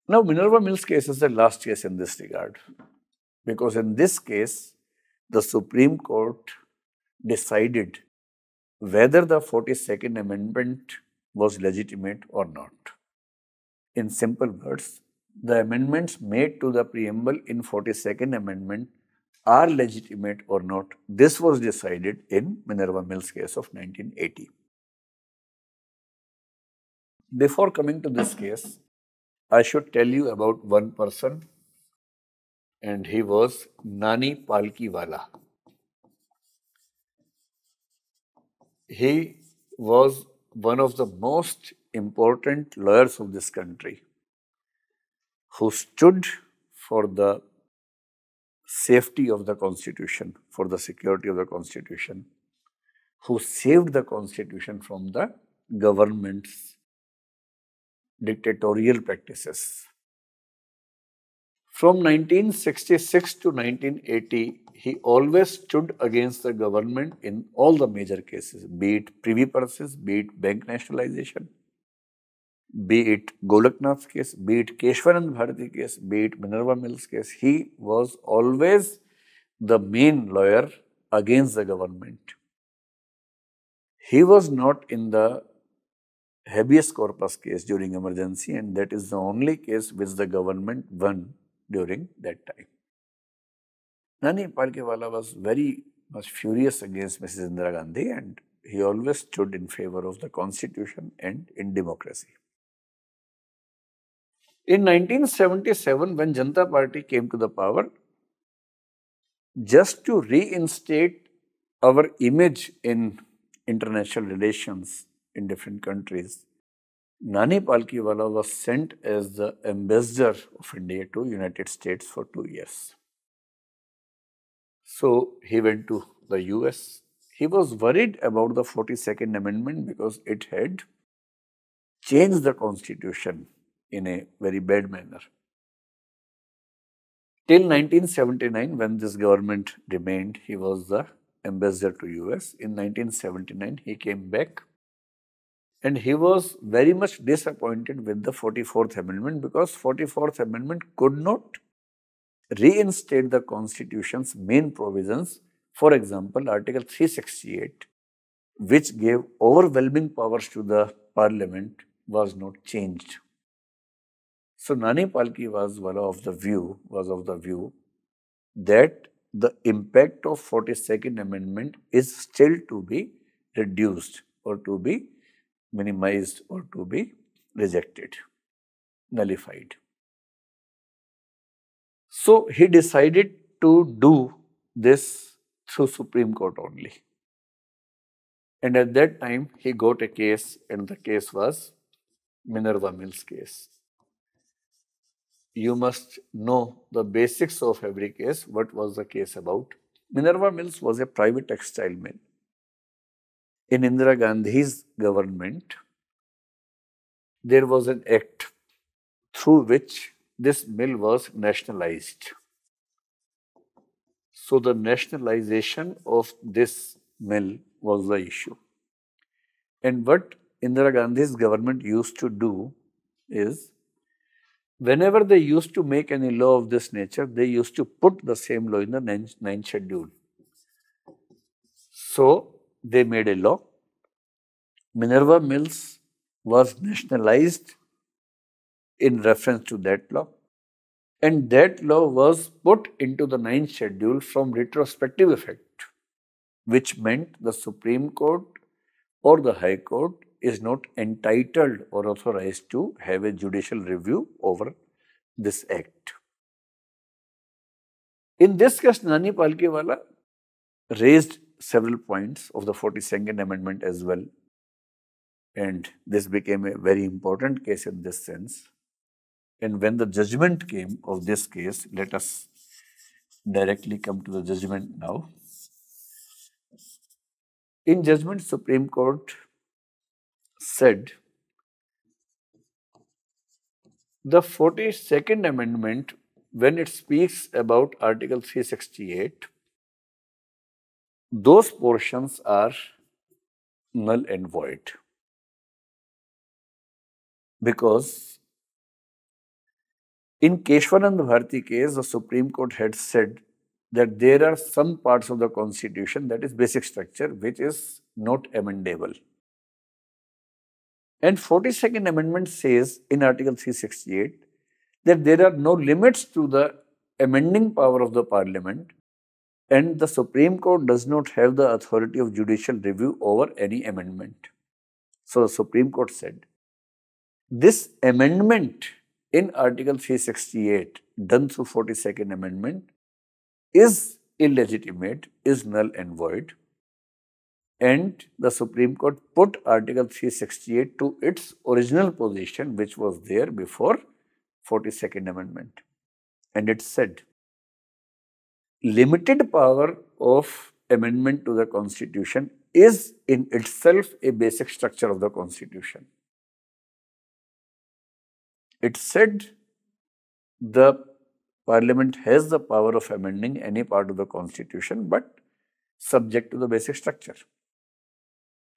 Now, Minerva Mills case is the last case in this regard. Because in this case, the Supreme Court decided whether the 42nd Amendment was legitimate or not. In simple words, the amendments made to the preamble in 42nd Amendment are legitimate or not. This was decided in Minerva Mills case of 1980. Before coming to this case, I should tell you about one person and he was Nani Palkiwala. He was one of the most important lawyers of this country who stood for the safety of the Constitution, for the security of the Constitution, who saved the Constitution from the government's dictatorial practices. From 1966 to 1980, he always stood against the government in all the major cases, be it Privy Purses, be it bank nationalization, be it Golaknath case, be it Keshwanand Bharati case, be it Minerva Mills case, he was always the main lawyer against the government. He was not in the habeas corpus case during emergency and that is the only case which the government won during that time. Nani Palkewala was very much furious against Mrs. Indira Gandhi and he always stood in favor of the constitution and in democracy. In 1977, when Janta Party came to the power, just to reinstate our image in international relations in different countries, Nani Palkiwala was sent as the ambassador of India to United States for two years. So he went to the US. He was worried about the 42nd Amendment because it had changed the constitution in a very bad manner. Till 1979, when this government remained, he was the ambassador to US. In 1979, he came back and he was very much disappointed with the 44th Amendment because 44th Amendment could not reinstate the Constitution's main provisions. For example, Article 368, which gave overwhelming powers to the Parliament, was not changed. So Nani Palki was one of the view, was of the view that the impact of 42nd Amendment is still to be reduced or to be minimized or to be rejected, nullified. So he decided to do this through Supreme Court only. And at that time, he got a case, and the case was Minerva Mills case. You must know the basics of every case. What was the case about? Minerva Mills was a private textile mill in Indira Gandhi's government, there was an act through which this mill was nationalized. So the nationalization of this mill was the issue. And what Indira Gandhi's government used to do is whenever they used to make any law of this nature, they used to put the same law in the ninth, schedule. So they made a law. Minerva Mills was nationalized in reference to that law. And that law was put into the ninth schedule from retrospective effect, which meant the Supreme Court or the High Court is not entitled or authorized to have a judicial review over this act. In this case, Nani Palkiwala raised several points of the 42nd Amendment as well. And this became a very important case in this sense. And when the judgment came of this case, let us directly come to the judgment now. In judgment, Supreme Court said the 42nd Amendment, when it speaks about Article 368, those portions are null and void because in Keshwanand Bharti case, the Supreme Court had said that there are some parts of the constitution that is basic structure which is not amendable. And 42nd amendment says in article 368 that there are no limits to the amending power of the parliament and the Supreme Court does not have the authority of judicial review over any amendment. So the Supreme Court said, this amendment in Article 368, done through 42nd Amendment, is illegitimate, is null and void. And the Supreme Court put Article 368 to its original position, which was there before 42nd Amendment. And it said, limited power of amendment to the constitution is in itself a basic structure of the constitution. It said the parliament has the power of amending any part of the constitution but subject to the basic structure.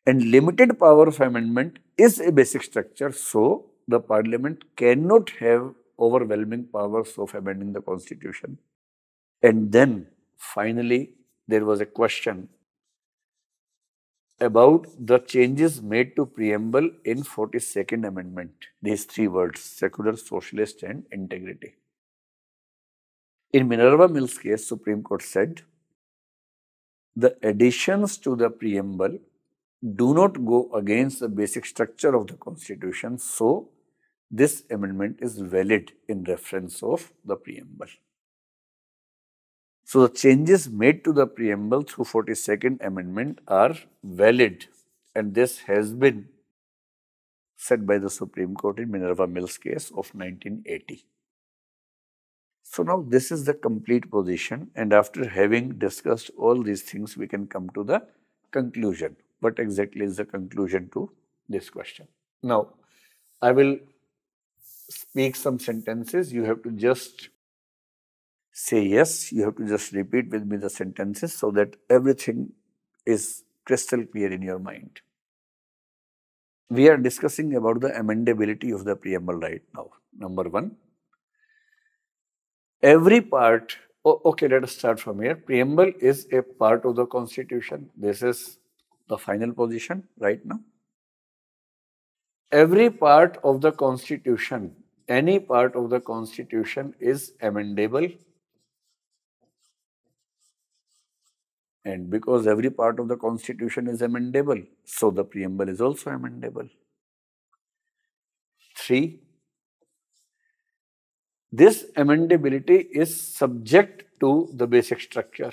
And limited power of amendment is a basic structure so the parliament cannot have overwhelming powers of amending the constitution and then finally, there was a question about the changes made to preamble in 42nd amendment these three words secular socialist and integrity in minerva mills case supreme court said the additions to the preamble do not go against the basic structure of the constitution so this amendment is valid in reference of the preamble so the changes made to the preamble through 42nd Amendment are valid and this has been said by the Supreme Court in Minerva Mills case of 1980. So now this is the complete position and after having discussed all these things we can come to the conclusion. What exactly is the conclusion to this question? Now I will speak some sentences you have to just say yes, you have to just repeat with me the sentences so that everything is crystal clear in your mind. We are discussing about the amendability of the preamble right now. Number one, every part, oh, okay, let us start from here. Preamble is a part of the constitution. This is the final position right now. Every part of the constitution, any part of the constitution is amendable And because every part of the constitution is amendable, so the preamble is also amendable. Three, this amendability is subject to the basic structure.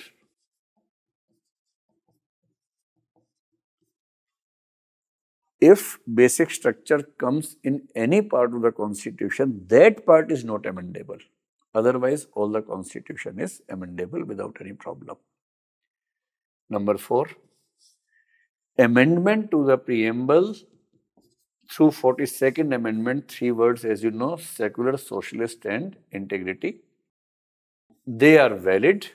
If basic structure comes in any part of the constitution, that part is not amendable. Otherwise, all the constitution is amendable without any problem. Number four, amendment to the preamble through 42nd Amendment, three words as you know, secular, socialist and integrity. They are valid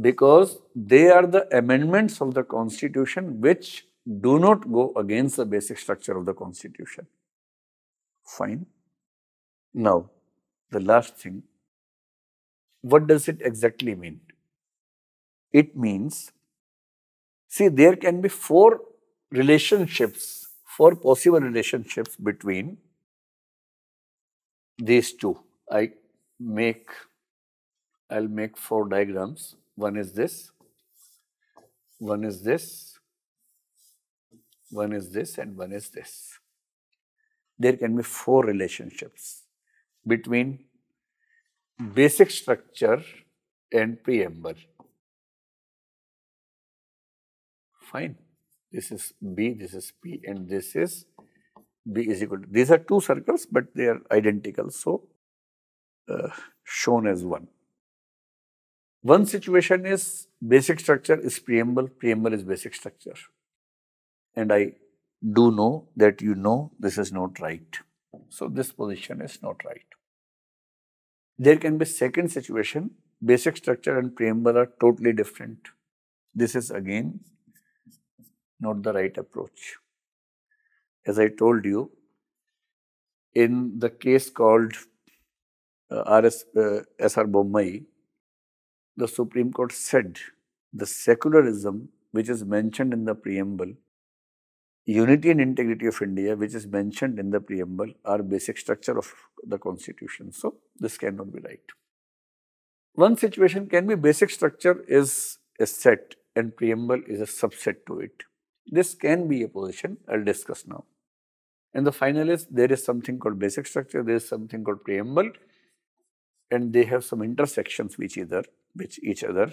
because they are the amendments of the constitution which do not go against the basic structure of the constitution. Fine. Now, the last thing, what does it exactly mean? It means See, there can be four relationships, four possible relationships between these two. I make, I'll make four diagrams. One is this, one is this, one is this, and one is this. There can be four relationships between basic structure and preamble. fine. This is B, this is P, and this is B is equal to. These are two circles, but they are identical, so uh, shown as one. One situation is basic structure is preamble, preamble is basic structure. And I do know that you know this is not right. So this position is not right. There can be second situation, basic structure and preamble are totally different. This is again not the right approach. As I told you, in the case called uh, RS, uh, SR Bombay, the Supreme Court said the secularism which is mentioned in the preamble, unity and integrity of India which is mentioned in the preamble are basic structure of the constitution. So, this cannot be right. One situation can be basic structure is a set and preamble is a subset to it. This can be a position, I'll discuss now. And the final is there is something called basic structure, there is something called preamble, and they have some intersections which either which each other.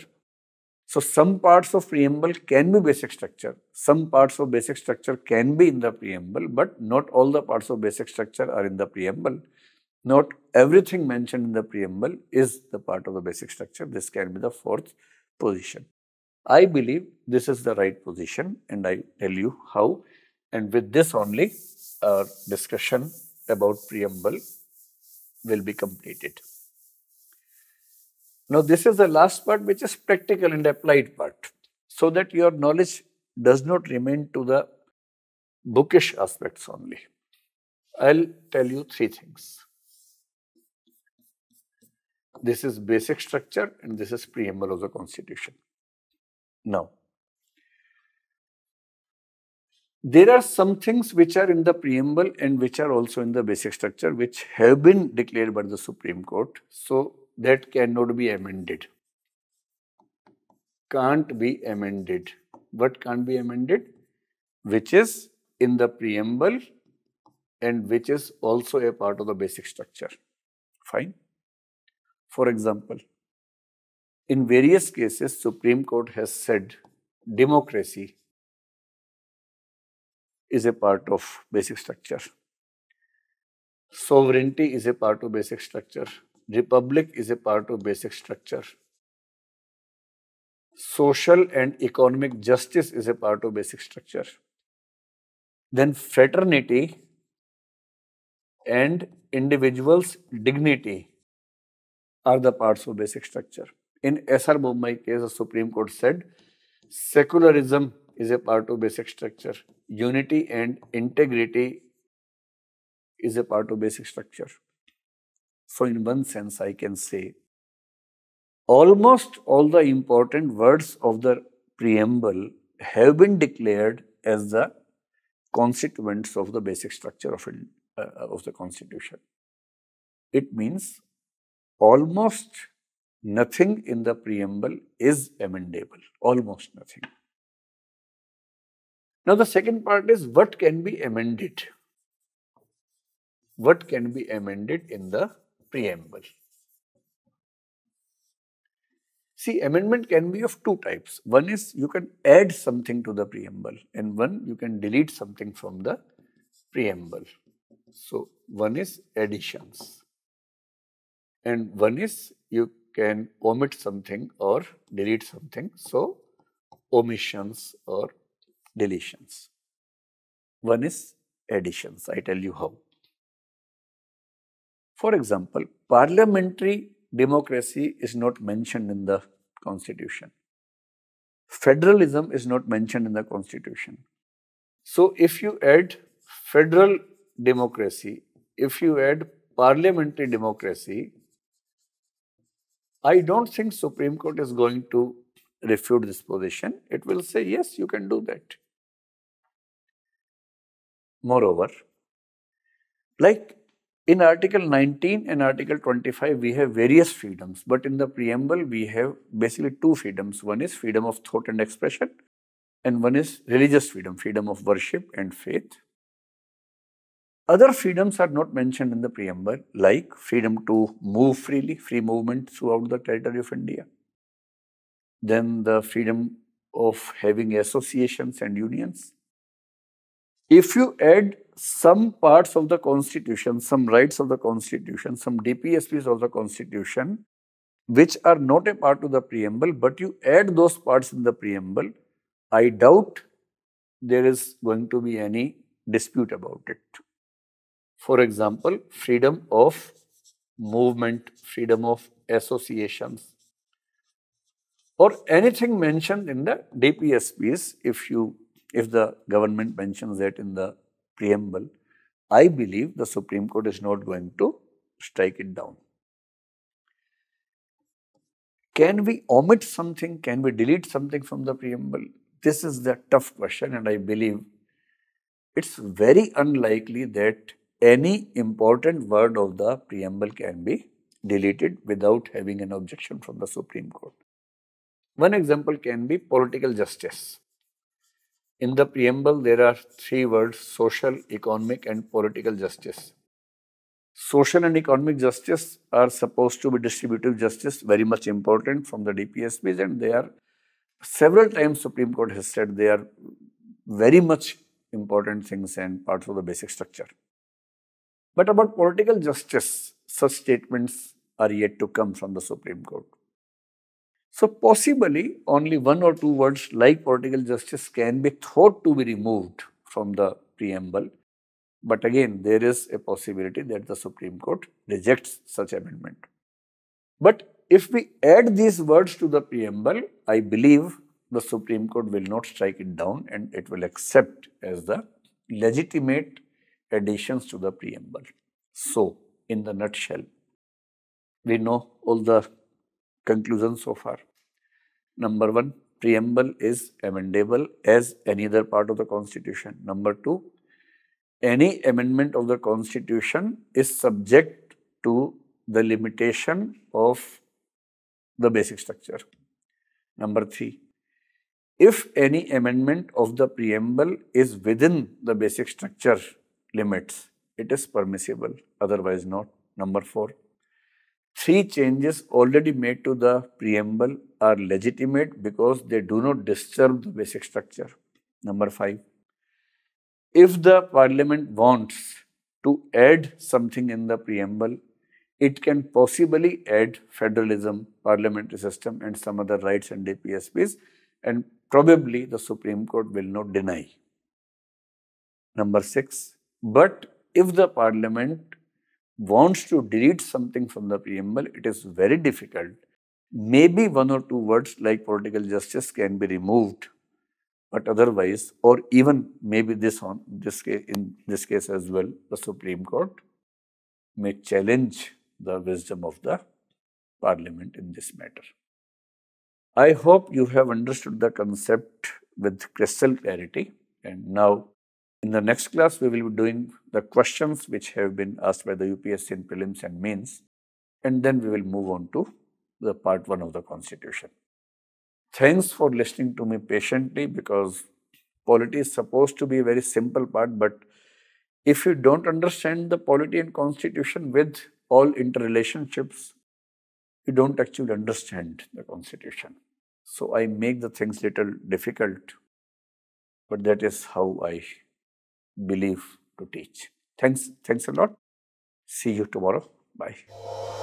So some parts of preamble can be basic structure, some parts of basic structure can be in the preamble, but not all the parts of basic structure are in the preamble. Not everything mentioned in the preamble is the part of the basic structure. This can be the fourth position. I believe this is the right position and I tell you how. And with this only, our discussion about preamble will be completed. Now, this is the last part which is practical and applied part, so that your knowledge does not remain to the bookish aspects only. I'll tell you three things. This is basic structure and this is preamble of the constitution now. There are some things which are in the preamble and which are also in the basic structure which have been declared by the Supreme Court. So that cannot be amended. Can't be amended. What can't be amended? Which is in the preamble and which is also a part of the basic structure. Fine. For example, in various cases supreme court has said democracy is a part of basic structure sovereignty is a part of basic structure republic is a part of basic structure social and economic justice is a part of basic structure then fraternity and individuals dignity are the parts of basic structure in SR Mumbai case, the Supreme Court said secularism is a part of basic structure. Unity and integrity is a part of basic structure. So, in one sense, I can say almost all the important words of the preamble have been declared as the constituents of the basic structure of, uh, of the constitution. It means almost nothing in the preamble is amendable, almost nothing. Now, the second part is what can be amended? What can be amended in the preamble? See, amendment can be of two types. One is you can add something to the preamble, and one you can delete something from the preamble. So, one is additions, and one is you can omit something or delete something. So, omissions or deletions. One is additions. I tell you how. For example, parliamentary democracy is not mentioned in the constitution. Federalism is not mentioned in the constitution. So, if you add federal democracy, if you add parliamentary democracy, I don't think Supreme Court is going to refute this position. It will say, yes, you can do that. Moreover, like in Article 19 and Article 25, we have various freedoms, but in the preamble, we have basically two freedoms. One is freedom of thought and expression, and one is religious freedom, freedom of worship and faith. Other freedoms are not mentioned in the preamble, like freedom to move freely, free movement throughout the territory of India. Then the freedom of having associations and unions. If you add some parts of the constitution, some rights of the constitution, some DPSPs of the constitution, which are not a part of the preamble, but you add those parts in the preamble, I doubt there is going to be any dispute about it. For example, freedom of movement, freedom of associations, or anything mentioned in the DPSPs, if you if the government mentions that in the preamble, I believe the Supreme Court is not going to strike it down. Can we omit something? Can we delete something from the preamble? This is the tough question, and I believe it's very unlikely that any important word of the preamble can be deleted without having an objection from the Supreme Court. One example can be political justice. In the preamble, there are three words social, economic, and political justice. Social and economic justice are supposed to be distributive justice, very much important from the DPSPs, and they are several times Supreme Court has said they are very much important things and parts of the basic structure. But about political justice, such statements are yet to come from the Supreme Court. So, possibly only one or two words like political justice can be thought to be removed from the preamble. But again, there is a possibility that the Supreme Court rejects such amendment. But if we add these words to the preamble, I believe the Supreme Court will not strike it down and it will accept as the legitimate additions to the preamble. So, in the nutshell, we know all the conclusions so far. Number one, preamble is amendable as any other part of the constitution. Number two, any amendment of the constitution is subject to the limitation of the basic structure. Number three, if any amendment of the preamble is within the basic structure limits, it is permissible, otherwise not. Number four, three changes already made to the preamble are legitimate because they do not disturb the basic structure. Number five, if the parliament wants to add something in the preamble, it can possibly add federalism, parliamentary system and some other rights and DPSPs and probably the Supreme Court will not deny. Number six, but if the parliament wants to delete something from the preamble, it is very difficult. Maybe one or two words like political justice can be removed, but otherwise, or even maybe this on this case in this case as well, the Supreme Court may challenge the wisdom of the parliament in this matter. I hope you have understood the concept with crystal clarity and now in the next class, we will be doing the questions which have been asked by the UPSC in prelims and mains, and then we will move on to the part one of the constitution. Thanks for listening to me patiently because polity is supposed to be a very simple part, but if you don't understand the polity and constitution with all interrelationships, you don't actually understand the constitution. So I make the things little difficult, but that is how I Believe to teach. Thanks, thanks a lot. See you tomorrow. Bye.